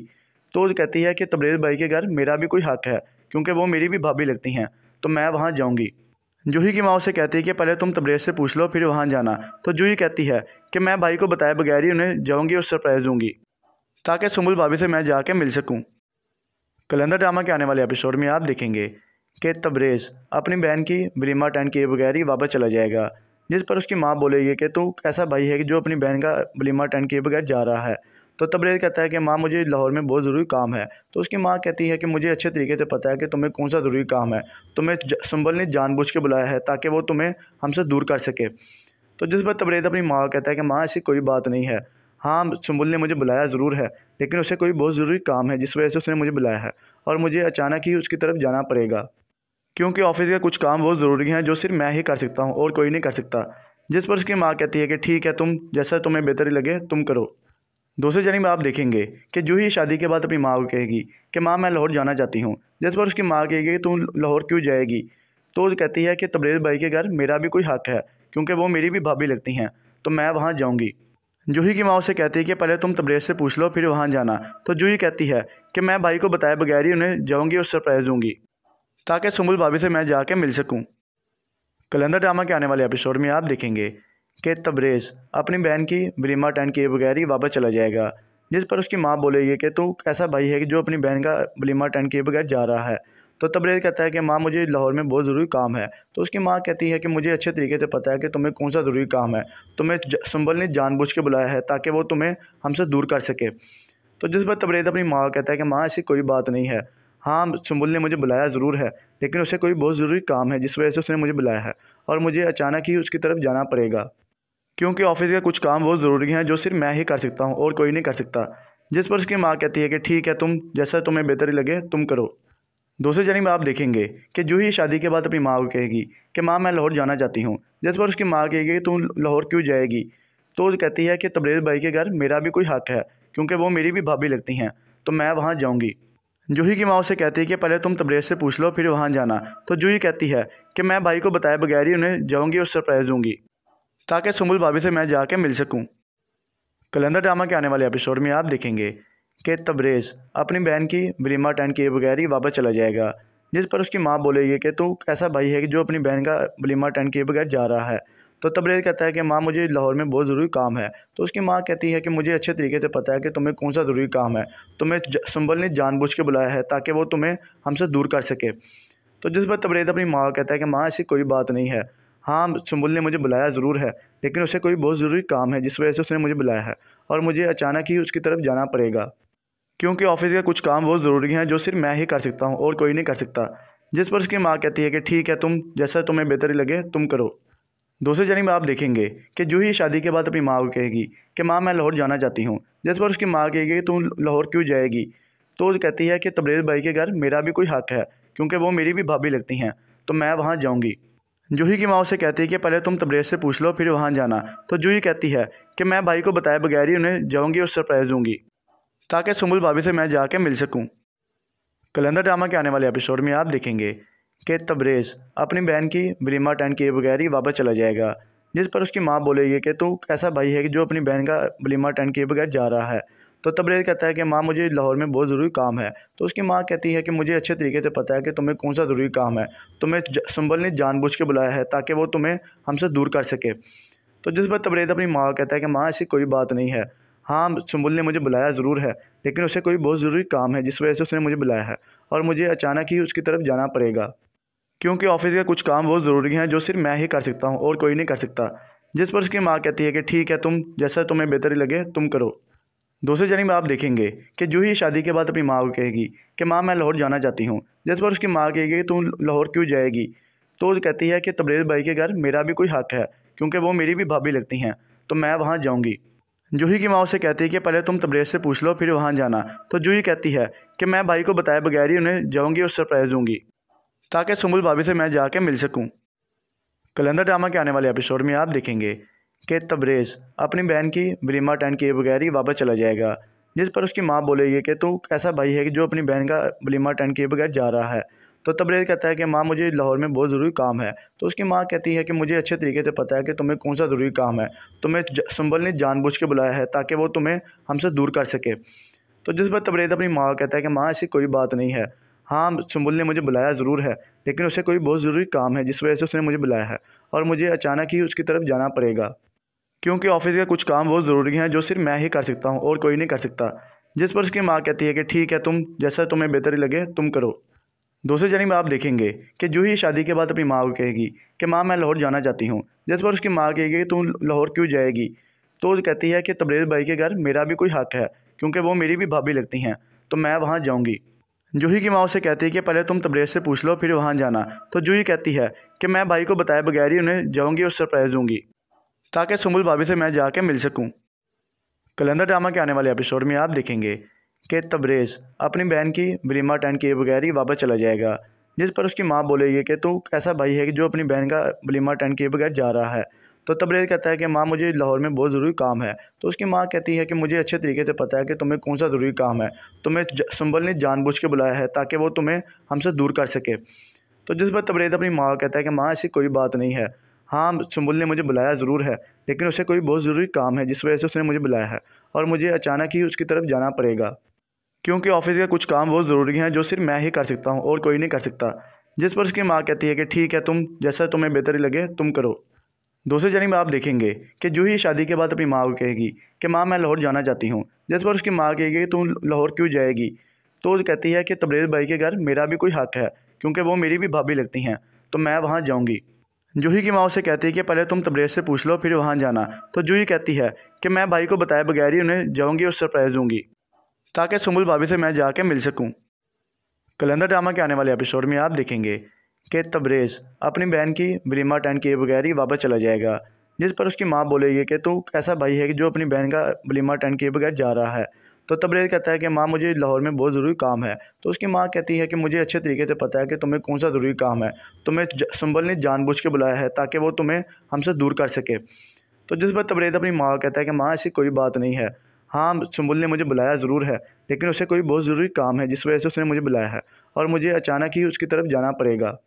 तो कहती है कि तबरेज़ भाई के घर मेरा भी कोई हक है क्योंकि वो मेरी भी भाभी लगती हैं तो मैं वहाँ जाऊँगी जूही की माँ उसे कहती है कि पहले तुम तबरेज़ से पूछ लो फिर वहाँ जाना तो जूही कहती है कि मैं भाई को बताए बगैर ही उन्हें जाऊँगी और सरप्राइज़ दूँगी ताकि सुमुल भाभी से मैं जाके मिल सकूं। कलंदर ड्रामा के आने वाले एपिसोड में आप देखेंगे कि तबरेज़ अपनी बहन की वलीमा टैंड किए बगैर ही वापस चला जाएगा जिस पर उसकी माँ बोलेगी कि तू कैसा भाई है कि जो अपनी बहन का वलीमा टैंड किए बगैर जा रहा है तो तबरेज़ कहता है कि माँ मुझे लाहौर में बहुत ज़रूरी काम है तो उसकी माँ कहती है कि मुझे अच्छे तरीके से पता है कि तुम्हें कौन सा ज़रूरी काम है तुम्हें सुंबल ने जानबूझ के बुलाया है ताकि वो तुम्हें हमसे दूर कर सके तो जिस पर तबरेज़ अपनी माँ कहता है कि माँ ऐसी कोई बात नहीं है हाँ सुम्बुल ने मुझे बुलाया ज़रूर है लेकिन उसे कोई बहुत ज़रूरी काम है जिस वजह से उसने मुझे बुलाया है और मुझे अचानक ही उसकी तरफ जाना पड़ेगा क्योंकि ऑफिस के कुछ काम बहुत ज़रूरी हैं जो सिर्फ मैं ही कर सकता हूँ और कोई नहीं कर सकता जिस पर उसकी माँ कहती है कि ठीक है तुम जैसा तुम्हें बेहतर लगे तुम करो दूसरी जानब आप देखेंगे कि जो ही शादी के बाद अपनी माँ को कहेगी कि माँ मैं लाहौर जाना चाहती हूँ जिस पर उसकी माँ कहेगी तुम लाहौर क्यों जाएगी तो कहती है कि तबरेज़ भाई के घर मेरा भी कोई हक है क्योंकि वो मेरी भी भाभी लगती हैं तो मैं वहाँ जाऊँगी जूही की माँ उसे कहती है कि पहले तुम तबरेज से पूछ लो फिर वहाँ जाना तो जूही कहती है कि मैं भाई को बताए बगैर ही उन्हें जाऊँगी और सरप्राइज़ दूँगी ताकि सुमुल भाभी से मैं जाके मिल सकूँ कलंदर ड्रामा के आने वाले एपिसोड में आप देखेंगे कि तबरेज़ अपनी बहन की वलीमा अटेंड किए बगैर ही वापस चला जाएगा जिस पर उसकी माँ बोलेगी कि तू ऐसा भाई है कि जो अपनी बहन का वलीमा अटेंड किए बगैर जा रहा है तो तबरेज कहता है कि माँ मुझे लाहौर में बहुत ज़रूरी काम है तो उसकी माँ कहती है कि मुझे अच्छे तरीके से पता है कि तुम्हें कौन सा ज़रूरी काम है तुम्हें संभल ने जानबूझ के बुलाया है ताकि वो तुम्हें हमसे दूर कर सके तो जिस पर तबरेज अपनी माँ कहता है कि माँ ऐसी कोई बात नहीं है हाँ सुम्बुल ने मुझे बुलाया ज़रूर है लेकिन उसे कोई बहुत ज़रूरी काम है जिस वजह से उसने मुझे बुलाया है और मुझे अचानक ही उसकी तरफ जाना पड़ेगा क्योंकि ऑफिस का कुछ काम बहुत ज़रूरी हैं जो सिर्फ मैं ही कर सकता हूँ और कोई नहीं कर सकता जिस पर उसकी माँ कहती है कि ठीक है तुम जैसा तुम्हें बेहतर लगे तुम करो दूसरी जर्नी में आप देखेंगे कि जो ही शादी के बाद अपनी माँ को कहेगी कि माँ मैं लाहौर जाना चाहती हूँ जिस पर उसकी माँ कहेगी तू लाहौर क्यों जाएगी तो कहती है कि तबरेज भाई के घर मेरा भी कोई हक है क्योंकि वो मेरी भी भाभी लगती हैं तो मैं वहाँ जाऊँगी जूही की माँ उसे कहती है कि पहले तुम तबरेज से पूछ लो फिर वहाँ जाना तो जूही कहती है कि मैं भाई को बताए बगैर ही उन्हें जाऊँगी और सरप्राइज़ दूँगी ताकि सुमुल भाभी से मैं जाके मिल सकूँ कलंदर ड्रामा के आने वाले एपिसोड में आप देखेंगे कि तबरेज़ अपनी बहन की वलीमा अटेंड किए बगैर ही वापस चला जाएगा जिस पर उसकी माँ बोलेगी कि तू कैसा भाई है कि जो अपनी बहन का वलीमा अटेंड किए बगैर जा रहा है तो तबरेज़ कहता है कि माँ मुझे लाहौर में बहुत ज़रूरी काम है तो उसकी माँ कहती है कि मुझे अच्छे तरीके से पता है कि तुम्हें कौन सा ज़रूरी काम है तुम्हें संबल ने जानबूझ के बुलाया है ताकि वो तुम्हें हमसे दूर कर सके तो जिस पर तबरेज़ अपनी माँ कहता है कि माँ ऐसी कोई बात नहीं है हाँ सुबुल ने मुझे बुलाया ज़रूर है लेकिन उसे कोई बहुत ज़रूरी काम है जिस वजह से उसने मुझे बुलाया है और मुझे अचानक ही उसकी तरफ जाना पड़ेगा क्योंकि ऑफिस के कुछ काम बहुत ज़रूरी हैं जो सिर्फ मैं ही कर सकता हूँ और कोई नहीं कर सकता जिस पर उसकी माँ कहती है कि ठीक है तुम जैसा तुम्हें बेहतर लगे तुम करो दूसरी जानब आप देखेंगे कि जूही शादी के बाद अपनी माँ को कहेगी कि माँ मैं लाहौर जाना चाहती हूँ जिस पर उसकी माँ कहेगी कि तुम लाहौर क्यों जाएगी तो कहती है कि तबरेज भाई के घर मेरा भी कोई हक है क्योंकि वो मेरी भी भाभी लगती हैं तो मैं वहाँ जाऊँगी जूही की माँ उसे कहती है कि पहले तुम तबरेज से पूछ लो फिर वहाँ जाना तो जूही कहती है कि मैं भाई को बताए बगैर ही उन्हें जाऊँगी और सरप्राइज़ दूँगी ताकि सुमुल भाभी से मैं जाके मिल सकूं। कलंदर ड्रामा के आने वाले एपिसोड में आप देखेंगे कि तबरेज़ अपनी बहन की वलीमा अटेंड किए बगैर ही वापस चला जाएगा जिस पर उसकी माँ बोलेगी कि तू ऐसा भाई है कि जो अपनी बहन का बलीमा अटेंड किए बगैर जा रहा है तो तबरेज़ कहता है कि माँ मुझे लाहौर में बहुत ज़रूरी काम है तो उसकी माँ कहती है कि मुझे अच्छे तरीके से पता है कि तुम्हें कौन सा ज़रूरी काम है तुम्हें संबल ने जानबूझ के बुलाया है ताकि वो तुम्हें हमसे दूर कर सके तो जिस पर तबरेज़ अपनी माँ कहता है कि माँ ऐसी कोई बात नहीं है हाँ सुमुल ने मुझे बुलाया ज़रूर है लेकिन उसे कोई बहुत ज़रूरी काम है जिस वजह से उसने मुझे बुलाया है और मुझे अचानक ही उसकी तरफ जाना पड़ेगा क्योंकि ऑफिस के कुछ काम बहुत ज़रूरी हैं जो सिर्फ मैं ही कर सकता हूँ और कोई नहीं कर सकता जिस पर उसकी माँ कहती है कि ठीक है तुम जैसा तुम्हें बेहतर लगे तुम करो दूसरी जानब आप देखेंगे कि जूही शादी के बाद अपनी माँ को कहेगी कि माँ मैं लाहौर जाना चाहती हूँ जिस पर उसकी माँ कहेगी कि तुम लाहौर क्यों जाएगी तो कहती है कि तबरेज़ भाई के घर मेरा भी कोई हक है क्योंकि वो मेरी भी भाभी लगती हैं तो मैं वहाँ जाऊँगी जूही की माँ उसे कहती है कि पहले तुम तबरेज से पूछ लो फिर वहाँ जाना तो जूही कहती है कि मैं भाई को बताए बगैर ही उन्हें जाऊँगी और सरप्राइज़ दूँगी ताकि सुमुल भाभी से मैं जाके मिल सकूँ कलंदर ड्रामा के आने वाले एपिसोड में आप देखेंगे कि तबरेज़ अपनी बहन की वलीमा अटेंड किए बगैर ही वापस चला जाएगा जिस पर उसकी माँ बोलेगी कि तू ऐसा भाई है कि जो अपनी बहन का वलीमा अटेंड किए बगैर जा रहा है तो तबरेज कहता है कि माँ मुझे लाहौर में बहुत ज़रूरी काम है तो उसकी माँ कहती है कि मुझे अच्छे तरीके से पता है कि तुम्हें कौन सा ज़रूरी काम है तुम्हें संबल ने जानबूझ के बुलाया है ताकि वो तुम्हें हमसे दूर कर सके तो जिस पर तबरेज अपनी माँ को कहता है कि माँ ऐसी कोई बात नहीं है हाँ सुम्बुल ने मुझे बुलाया ज़रूर है लेकिन उसे कोई बहुत ज़रूरी काम है जिस वजह से उसने मुझे बुलाया है और मुझे अचानक ही उसकी तरफ जाना पड़ेगा क्योंकि ऑफिस के कुछ काम बहुत ज़रूरी हैं जो सिर्फ मैं ही कर सकता हूँ और कोई नहीं कर सकता जिस पर उसकी माँ कहती है कि ठीक है तुम जैसा तुम्हें बेहतरी लगे तुम करो दूसरी में आप देखेंगे कि जूही शादी के बाद अपनी माँ को कहेगी कि माँ मैं लाहौर जाना चाहती हूँ जिस पर उसकी माँ कहेगी कि तू लाहौर क्यों जाएगी तो कहती है कि तबरेज़ भाई के घर मेरा भी कोई हक है क्योंकि वो मेरी भी भाभी लगती हैं तो मैं वहाँ जाऊँगी जूही की माँ उसे कहती है कि पहले तुम तबरेज़ से पूछ लो फिर वहाँ जाना तो जूही कहती है कि मैं भाई को बताए बगैर ही उन्हें जाऊँगी और सरप्राइज़ दूँगी ताकि सुमुल भाभी से मैं जाके मिल सकूँ कलंदर ड्रामा के आने वाले एपिसोड में आप देखेंगे के तबरेज़ अपनी बहन की वलीमा अटेंड किए बगैर ही वापस चला जाएगा जिस पर उसकी माँ बोलेगी कि तू ऐसा भाई है कि जो अपनी बहन का वलीमा अटेंड किए बगैर जा रहा है तो तबरेज़ कहता है कि माँ मुझे लाहौर में बहुत ज़रूरी काम है तो उसकी माँ कहती है कि मुझे अच्छे तरीके से पता है कि तुम्हें कौन सा ज़रूरी काम है तुम्हें संबल ने जानबूझ के बुलाया है ताकि वो तुम्हें हमसे दूर कर सके तो जिस पर तबरेज़ अपनी माँ को कहता है कि माँ ऐसी कोई बात नहीं है हाँ सुम्बुल ने मुझे बुलाया ज़रूर है लेकिन उसे कोई बहुत ज़रूरी काम है जिस वजह से उसने मुझे बुलाया है और मुझे अचानक ही उसकी तरफ जाना पड़ेगा क्योंकि ऑफिस के कुछ काम बहुत ज़रूरी हैं जो सिर्फ मैं ही कर सकता हूँ और कोई नहीं कर सकता जिस पर उसकी माँ कहती है कि ठीक है तुम जैसा तुम्हें बेहतर लगे तुम करो दूसरी में आप देखेंगे कि जूही ही शादी के बाद अपनी माँ को कहेगी कि माँ मैं लाहौर जाना चाहती हूँ जिस पर उसकी माँ कहेगी कि तुम लाहौर क्यों जाएगी तो कहती है कि तबरेज़ भाई के घर मेरा भी कोई हक है क्योंकि वो मेरी भी भाभी लगती हैं तो मैं वहाँ जाऊँगी जूही की माँ उसे कहती है कि पहले तुम तबरेज़ से पूछ लो फिर वहाँ जाना तो जूही कहती है कि मैं भाई को बताए बगैर ही उन्हें जाऊँगी और सरप्राइज़ दूँगी ताकि सुमुल भाभी से मैं जाके मिल सकूं। कलंदर ड्रामा के आने वाले एपिसोड में आप देखेंगे कि तबरेज़ अपनी बहन की वलीमा अटेंड किए बगैर ही वापस चला जाएगा जिस पर उसकी माँ बोलेगी कि तू ऐसा भाई है कि जो अपनी बहन का वलीमा अटेंड किए बगैर जा रहा है तो तबरेज़ कहता है कि माँ मुझे लाहौर में बहुत ज़रूरी काम है तो उसकी माँ कहती है कि मुझे अच्छे तरीके से पता है कि तुम्हें कौन सा ज़रूरी काम है तुम्हें संबल ने जानबूझ के बुलाया है ताकि वो तुम्हें हमसे दूर कर सके तो जिस पर तबरेज़ अपनी माँ कहता है कि माँ ऐसी कोई बात नहीं है हाँ सुम्बुल ने मुझे बुलाया ज़रूर है लेकिन उसे कोई बहुत ज़रूरी काम है जिस वजह से उसने मुझे बुलाया है और मुझे अचानक ही उसकी तरफ जाना पड़ेगा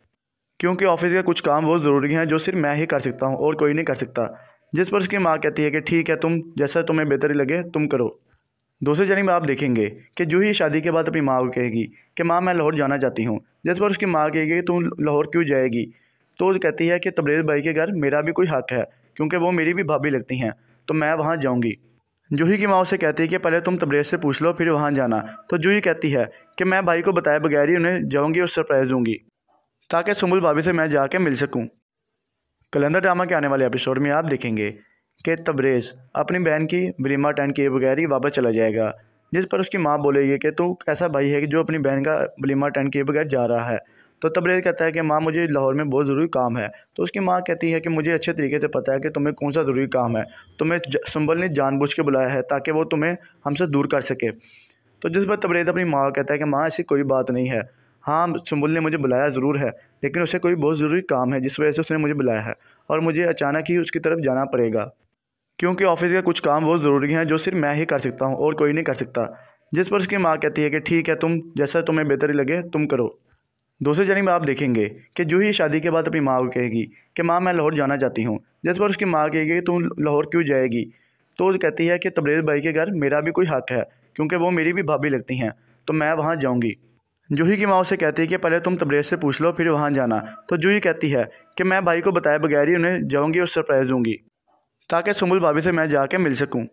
क्योंकि ऑफिस के कुछ काम बहुत ज़रूरी हैं जो सिर्फ मैं ही कर सकता हूँ और कोई नहीं कर सकता जिस पर उसकी माँ कहती है कि ठीक है तुम जैसा तुम्हें बेहतर लगे तुम करो दूसरी जानब आप देखेंगे कि जो ही शादी के बाद अपनी माँ को कहेगी कि माँ मैं लाहौर जाना चाहती हूँ जिस पर उसकी माँ कहेगी तुम लाहौर क्यों जाएगी तो कहती है कि तबरेज़ भाई के घर मेरा भी कोई हक है क्योंकि वो मेरी भी भाभी लगती हैं तो मैं वहाँ जाऊँगी जूही की माँ उसे कहती है कि पहले तुम तबरेज से पूछ लो फिर वहाँ जाना तो जूही कहती है कि मैं भाई को बताए बगैर ही उन्हें जाऊँगी और सरप्राइज़ दूँगी ताकि सुमुल भाभी से मैं जाके मिल सकूँ कलंदर ड्रामा के आने वाले एपिसोड में आप देखेंगे कि तबरेज़ अपनी बहन की वलीमा अटेंड किए बगैर ही वापस चला जाएगा जिस पर उसकी माँ बोलेगी कि तू ऐसा भाई है कि जो अपनी बहन का वलीमा अटेंड किए बगैर जा रहा है तो तबरेज कहता है कि माँ मुझे लाहौर में बहुत ज़रूरी काम है तो उसकी माँ कहती है कि मुझे अच्छे तरीके से पता है कि तुम्हें कौन सा ज़रूरी काम है तुम्हें तो संभल ने जानबूझ के बुलाया है ताकि वो तुम्हें हमसे दूर कर सके तो जिस पर तबरेज अपनी माँ कहता है कि माँ ऐसी कोई बात नहीं है हाँ सुम्बुल ने मुझे बुलाया ज़रूर है लेकिन उसे कोई बहुत ज़रूरी काम है जिस वजह से उसने मुझे बुलाया है और मुझे अचानक ही उसकी तरफ जाना पड़ेगा क्योंकि ऑफिस के कुछ काम बहुत ज़रूरी हैं जो सिर्फ मैं ही कर सकता हूँ और कोई नहीं कर सकता जिस पर उसकी माँ कहती है कि ठीक है तुम जैसा तुम्हें बेहतर लगे तुम करो दूसरी में आप देखेंगे कि जो ही शादी के बाद अपनी माँ को कहेगी कि माँ मैं लाहौर जाना चाहती हूँ जिस पर उसकी माँ कहेगी कि तुम लाहौर क्यों जाएगी तो कहती है कि तबरेज़ भाई के घर मेरा भी कोई हक है क्योंकि वो मेरी भी भाभी लगती हैं तो मैं वहाँ जाऊँगी जूही की माँ उसे कहती है कि पहले तुम तबरेज़ से पूछ लो फिर वहाँ जाना तो जूही कहती है कि मैं भाई को बताए बगैर ही उन्हें जाऊँगी और सरप्राइज़ दूँगी ताकि सुमुल भाभी से मैं जाके मिल सकूँ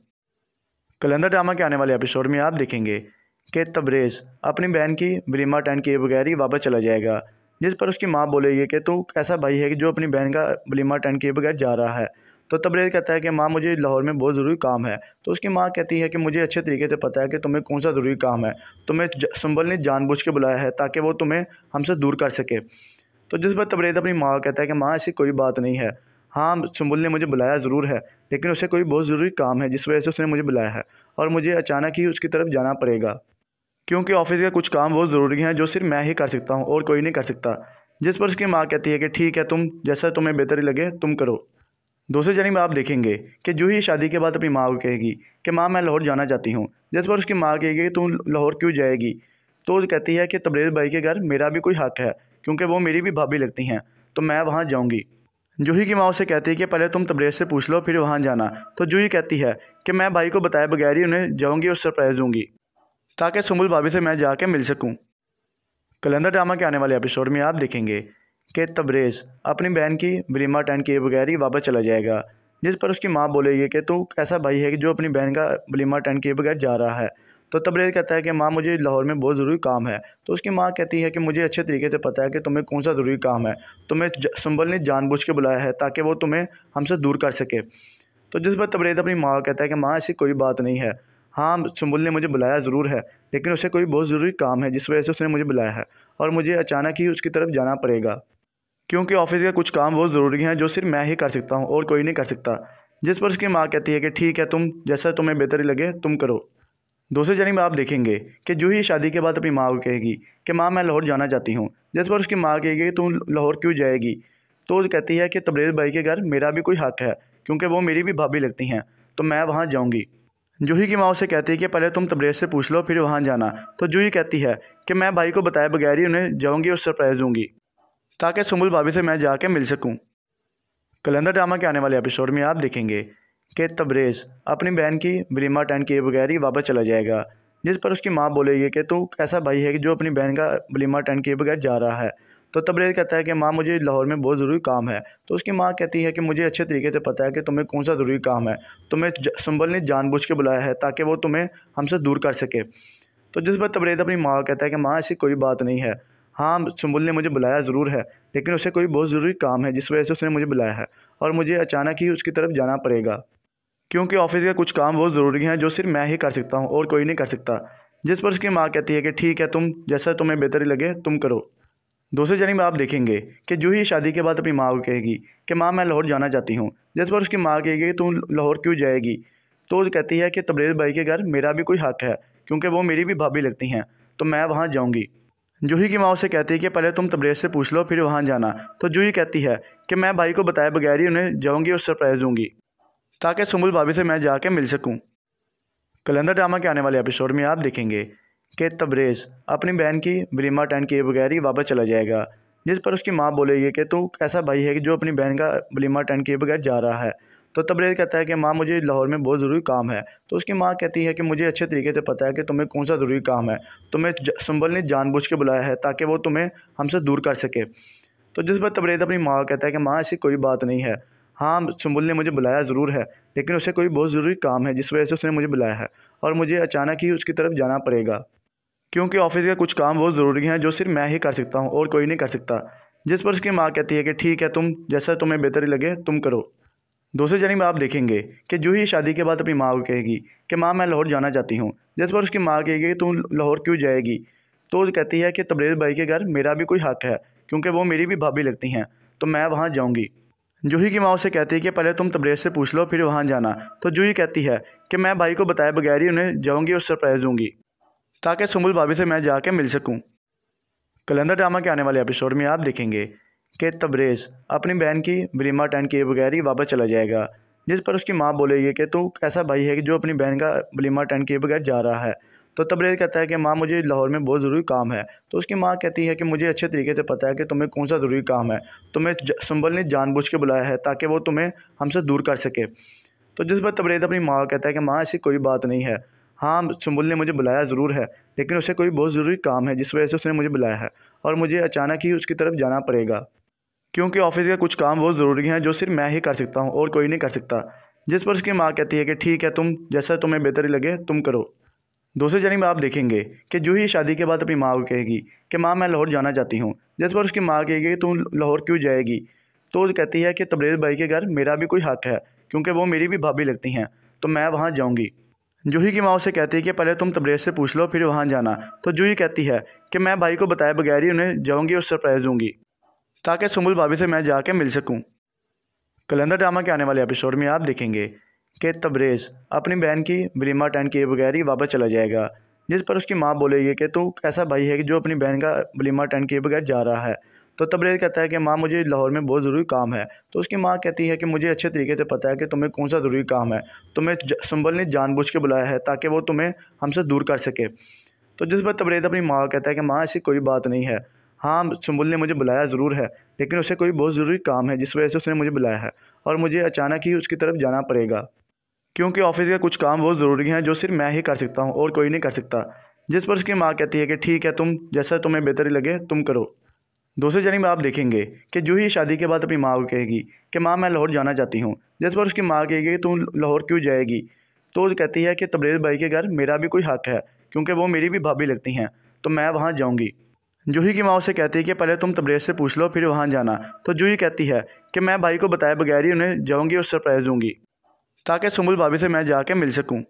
कलंदर ड्रामा के आने वाले एपिसोड में आप देखेंगे के तबरेज़ अपनी बहन की वलीमा अटेंड किए बगैर ही वापस चला जाएगा जिस पर उसकी माँ बोलेगी कि तू कैसा भाई है कि जो अपनी बहन का वलीमा अटेंड किए बगैर जा रहा है तो तब्रेज़ कहता है कि माँ मुझे लाहौर में बहुत ज़रूरी काम है तो उसकी माँ कहती है कि मुझे अच्छे तरीके से पता है कि तुम्हें कौन सा ज़रूरी काम है तुम्हें संभल ने जानबूझ के बुलाया है ताकि वो तुम्हें हमसे दूर कर सके तो जिस पर तबरेज़ अपनी माँ कहता है कि माँ ऐसी कोई बात नहीं है हाँ सुम्बुल ने मुझे बुलाया ज़रूर है लेकिन उसे कोई बहुत ज़रूरी काम है जिस वजह से उसने मुझे बुलाया है और मुझे अचानक ही उसकी तरफ जाना पड़ेगा क्योंकि ऑफिस के कुछ काम बहुत ज़रूरी हैं जो सिर्फ मैं ही कर सकता हूँ और कोई नहीं कर सकता जिस पर उसकी माँ कहती है कि ठीक है तुम जैसा तुम्हें बेहतर लगे तुम करो दूसरी में आप देखेंगे कि जूही ही शादी के बाद अपनी माँ को कहेगी कि माँ मैं लाहौर जाना चाहती हूँ जिस पर उसकी माँ कहेगी कि तुम लाहौर क्यों जाएगी तो कहती है कि तबरेज़ भाई के घर मेरा भी कोई हक है क्योंकि वो मेरी भी भाभी लगती हैं तो मैं वहाँ जाऊँगी जूही की माँ उसे कहती है कि पहले तुम तबरेज से पूछ लो फिर वहाँ जाना तो जूही कहती है कि मैं भाई को बताए बगैर ही उन्हें जाऊँगी और सरप्राइज़ दूँगी ताकि सुमुल भाभी से मैं जाके मिल सकूं। कलंदर ड्रामा के आने वाले एपिसोड में आप देखेंगे कि तबरेज़ अपनी बहन की वलीमा टैंड किए बगैर ही वापस चला जाएगा जिस पर उसकी माँ बोलेगी कि तू ऐसा भाई है कि जो अपनी बहन का बलीमा टैंड किए बगैर जा रहा है तो तबरेज़ कहता है कि माँ मुझे लाहौर में बहुत ज़रूरी काम है तो उसकी माँ कहती है कि मुझे अच्छे तरीके से पता है कि तुम्हें कौन सा ज़रूरी काम है तुम्हें संभल ने जानबूझ के बुलाया है ताकि वो तुम्हें हमसे दूर कर सके तो जिस पर तबरेज़ अपनी माँ कहता है कि माँ ऐसी कोई बात नहीं है हाँ सुम्बुल ने मुझे बुलाया ज़रूर है लेकिन उसे कोई बहुत ज़रूरी काम है जिस वजह से उसने मुझे बुलाया है और मुझे अचानक ही उसकी तरफ जाना पड़ेगा क्योंकि ऑफिस का कुछ काम बहुत ज़रूरी हैं जो सिर्फ मैं ही कर सकता हूँ और कोई नहीं कर सकता जिस पर उसकी माँ कहती है कि ठीक है तुम जैसा तुम्हें बेहतर लगे तुम करो दूसरी जानब आप देखेंगे कि जो ही शादी के बाद अपनी माँ को कहेगी कि माँ मैं लाहौर जाना चाहती हूँ जिस पर उसकी माँ कहेगी कि तुम लाहौर क्यों जाएगी तो कहती है कि तबरेज़ भाई के घर मेरा भी कोई हक है क्योंकि वो मेरी भी भाभी लगती हैं तो मैं वहाँ जाऊँगी जूही की माँ उसे कहती है कि पहले तुम तबरेज से पूछ लो फिर वहाँ जाना तो जूही कहती है कि मैं भाई को बताए बगैर ही उन्हें जाऊँगी और सरप्राइज़ दूँगी ताकि सुमुल भाभी से मैं जाके मिल सकूँ कलंदर ड्रामा के आने वाले एपिसोड में आप देखेंगे कि तबरेज़ अपनी बहन की वलीमा अटेंड किए बगैर ही वापस चला जाएगा जिस पर उसकी माँ बोलेगी कि तू ऐसा भाई है कि जो अपनी बहन का वलीमा अटेंड किए बगैर जा रहा है तो तबरेज कहता है कि माँ मुझे लाहौर में बहुत ज़रूरी काम है तो उसकी माँ कहती है कि मुझे अच्छे तरीके से पता है कि तुम्हें कौन सा ज़रूरी काम है तुम्हें संबल ने जानबूझ के बुलाया है ताकि वो तुम्हें हमसे दूर कर सके तो जिस पर तबरेज अपनी माँ कहता है कि माँ ऐसी कोई बात नहीं है हाँ सुबुल ने मुझे बुलाया ज़रूर है लेकिन उसे कोई बहुत ज़रूरी काम है जिस वजह से उसने मुझे बुलाया है और मुझे अचानक ही उसकी तरफ जाना पड़ेगा क्योंकि ऑफिस का कुछ काम बहुत ज़रूरी हैं जो सिर्फ मैं ही कर सकता हूँ और कोई नहीं कर सकता जिस पर उसकी माँ कहती है कि ठीक है तुम जैसा तुम्हें बेहतर लगे तुम करो दूसरी जानब आप देखेंगे कि जूही शादी के बाद अपनी माँ को कहेगी कि माँ मैं लाहौर जाना चाहती हूँ जिस पर उसकी माँ कहेगी तू लाहौर क्यों जाएगी तो कहती है कि तबरेज भाई के घर मेरा भी कोई हक है क्योंकि वो मेरी भी भाभी लगती हैं तो मैं वहाँ जाऊँगी जूही की माँ उसे कहती है कि पहले तुम तबरेज से पूछ लो फिर वहाँ जाना तो जूही कहती है कि मैं भाई को बताए बगैर ही उन्हें जाऊँगी और सरप्राइज़ दूँगी ताकि सुमुल भाभी से मैं जाके मिल सकूँ कलंदर ड्रामा के आने वाले एपिसोड में आप देखेंगे कि तबरेज़ अपनी बहन की वलीमा अटेंड किए बगैर ही वापस चला जाएगा जिस पर उसकी माँ बोलेगी कि तू ऐसा भाई है कि जो अपनी बहन का वलीमा अटेंड किए बगैर जा रहा है तो तबरेज़ कहता है कि माँ मुझे लाहौर में बहुत ज़रूरी काम है तो उसकी माँ कहती है कि मुझे अच्छे तरीके से पता है कि तुम्हें कौन सा ज़रूरी काम है तुम्हें संबल ने जानबूझ के बुलाया है ताकि वो तुम्हें हमसे दूर कर सके तो जिस पर तबरेज़ अपनी माँ कहता है कि माँ ऐसी कोई बात नहीं है हाँ सुम्बुल ने मुझे बुलाया ज़रूर है लेकिन उसे कोई बहुत ज़रूरी काम है जिस वजह से उसने मुझे बुलाया है और मुझे अचानक ही उसकी तरफ जाना पड़ेगा क्योंकि ऑफिस के कुछ काम बहुत ज़रूरी हैं जो सिर्फ मैं ही कर सकता हूँ और कोई नहीं कर सकता जिस पर उसकी माँ कहती है कि ठीक है तुम जैसा तुम्हें बेहतर लगे तुम करो दूसरी जानब आप देखेंगे कि जूही शादी के बाद अपनी माँ को कहेगी कि माँ मैं लाहौर जाना चाहती हूँ जिस पर उसकी माँ कहेगी कि तुम लाहौर क्यों जाएगी तो कहती है कि तबरेज़ भाई के घर मेरा भी कोई हक है क्योंकि वो मेरी भी भाभी लगती हैं तो मैं वहाँ जाऊँगी जूही की माँ उसे कहती है कि पहले तुम तबरेज़ से पूछ लो फिर वहाँ जाना तो जूही कहती है कि मैं भाई को बताए बगैर ही उन्हें जाऊँगी और सरप्राइज़ दूँगी ताकि सुमुल भाभी से मैं जाके मिल सकूं। कलंदर ड्रामा के आने वाले एपिसोड में आप देखेंगे कि तबरेज़ अपनी बहन की वलीमा अटेंड किए बगैर ही वापस चला जाएगा जिस पर उसकी माँ बोलेगी कि तू कैसा भाई है कि जो अपनी बहन का वलीमा अटेंड किए बगैर जा रहा है तो तबरेज़ कहता है कि माँ मुझे लाहौर में बहुत ज़रूरी काम है तो उसकी माँ कहती है कि मुझे अच्छे तरीके से पता है कि तुम्हें कौन सा ज़रूरी काम है तुम्हें संबल ने जानबूझ के बुलाया है ताकि वो तुम्हें हमसे दूर कर सके तो जिस पर तबरेज़ अपनी माँ कहता है कि माँ ऐसी कोई बात नहीं है हाँ सुम्बुल ने मुझे बुलाया ज़रूर है लेकिन उसे कोई बहुत ज़रूरी काम है जिस वजह से उसने मुझे बुलाया है और मुझे अचानक ही उसकी तरफ जाना पड़ेगा क्योंकि ऑफिस के कुछ काम बहुत ज़रूरी हैं जो सिर्फ मैं ही कर सकता हूँ और कोई नहीं कर सकता जिस पर उसकी माँ कहती है कि ठीक है तुम जैसा तुम्हें बेहतर लगे तुम करो दूसरी जानी आप देखेंगे कि जूही ही शादी के बाद अपनी माँ को कहेगी कि माँ मैं लाहौर जाना चाहती हूँ जिस पर उसकी माँ कहेगी कि तुम लाहौर क्यों जाएगी तो कहती है कि तबरेज़ भाई के घर मेरा भी कोई हक है क्योंकि वो मेरी भी भाभी लगती हैं तो मैं वहाँ जाऊँगी जूही की माँ उसे कहती है कि पहले तुम तबरेज से पूछ लो फिर वहाँ जाना तो जूही कहती है कि मैं भाई को बताए बगैर ही उन्हें जाऊँगी और सरप्राइज़ दूँगी ताकि सुमुल भाभी से मैं जाके मिल सकूँ कलंदर ड्रामा के आने वाले एपिसोड में आप देखेंगे कि तबरेज़ अपनी बहन की वलीमा अटेंड किए बगैर ही वापस चला जाएगा जिस पर उसकी माँ बोलेगी कि तू ऐसा भाई है कि जो अपनी बहन का वलीमा अटेंड किए बगैर जा रहा है तो तबरेज कहता है कि माँ मुझे लाहौर में बहुत ज़रूरी काम है तो उसकी माँ कहती है कि मुझे अच्छे तरीके से पता है कि तुम्हें कौन सा ज़रूरी काम है तुम्हें तो संबल ने जानबूझ के बुलाया है ताकि वो तुम्हें हमसे दूर कर सके तो जिस पर तबरेज अपनी माँ को कहता है कि माँ ऐसी कोई बात नहीं है हाँ सुम्बुल ने मुझे बुलाया ज़रूर है लेकिन उसे कोई बहुत ज़रूरी काम है जिस वजह से उसने मुझे बुलाया है और मुझे अचानक ही उसकी तरफ जाना पड़ेगा क्योंकि ऑफिस के कुछ काम बहुत ज़रूरी हैं जो सिर्फ मैं ही कर सकता हूँ और कोई नहीं कर सकता जिस पर उसकी माँ कहती है कि ठीक है तुम जैसा तुम्हें बेहतर लगे तुम करो दूसरी जनी में आप देखेंगे कि जो ही शादी के बाद अपनी माँ को कहेगी कि माँ मैं लाहौर जाना चाहती हूँ जिस पर उसकी माँ कहेगी कि तू लाहौर क्यों जाएगी तो कहती है कि तबरेज़ भाई के घर मेरा भी कोई हक है क्योंकि वो मेरी भी भाभी लगती हैं तो मैं वहाँ जाऊँगी जूही की माँ उसे कहती है कि पहले तुम तबरेज़ से पूछ लो फिर वहाँ जाना तो जूही कहती है कि मैं भाई को बताए बगैर ही उन्हें जाऊँगी और सरप्राइज़ दूँगी ताकि सुमुल भाभी से मैं जाके मिल सकूँ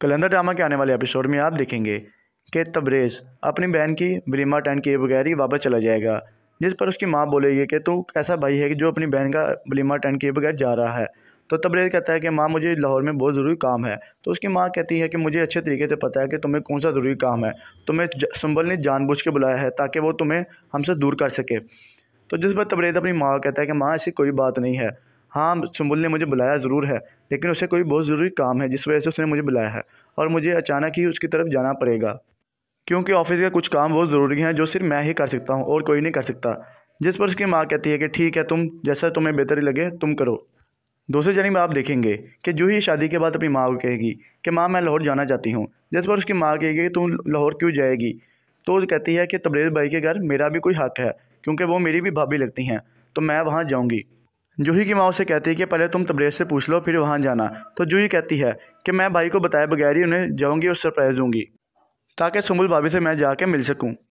कलंदर ड्रामा के आने वाले एपिसोड में आप देखेंगे के तबरेज़ अपनी बहन की वलीमा अटेंड किए बगैर ही वापस चला जाएगा जिस पर उसकी माँ बोलेगी कि तू कैसा भाई है कि जो अपनी बहन का वलीमा अटेंड किए बगैर जा रहा है तो तबरेज़ कहता है कि माँ मुझे लाहौर में बहुत ज़रूरी काम है तो उसकी माँ कहती है कि मुझे अच्छे तरीके से पता है कि तुम्हें कौन सा ज़रूरी काम है तुम्हें संभल ने जानबूझ के बुलाया है ताकि वो तुम्हें हमसे दूर कर सके तो जिस पर तबरेज़ अपनी माँ कहता है कि माँ ऐसी कोई बात नहीं है हाँ सुम्बुल ने मुझे बुलाया ज़रूर है लेकिन उसे कोई बहुत ज़रूरी काम है जिस वजह से उसने मुझे बुलाया है और मुझे अचानक ही उसकी तरफ जाना पड़ेगा क्योंकि ऑफिस के कुछ काम बहुत ज़रूरी हैं जो सिर्फ मैं ही कर सकता हूँ और कोई नहीं कर सकता जिस पर उसकी माँ कहती है कि ठीक है तुम जैसा तुम्हें बेहतर लगे तुम करो दूसरी में आप देखेंगे कि जूही शादी के बाद अपनी माँ को कहेगी कि माँ मैं लाहौर जाना चाहती हूँ जिस पर उसकी माँ कहेगी कि तुम लाहौर क्यों जाएगी तो कहती है कि तबरेज़ भाई के घर मेरा भी कोई हक है क्योंकि वो मेरी भी भाभी लगती हैं तो मैं वहाँ जाऊँगी जूही की माँ उसे कहती है कि पहले तुम तबरेज़ से पूछ लो फिर वहाँ जाना तो जूही कहती है कि मैं भाई को बताए बगैर ही उन्हें जाऊँगी और सरप्राइज़ दूँगी ताकि सुमुल भाभी से मैं जाके मिल सकूँ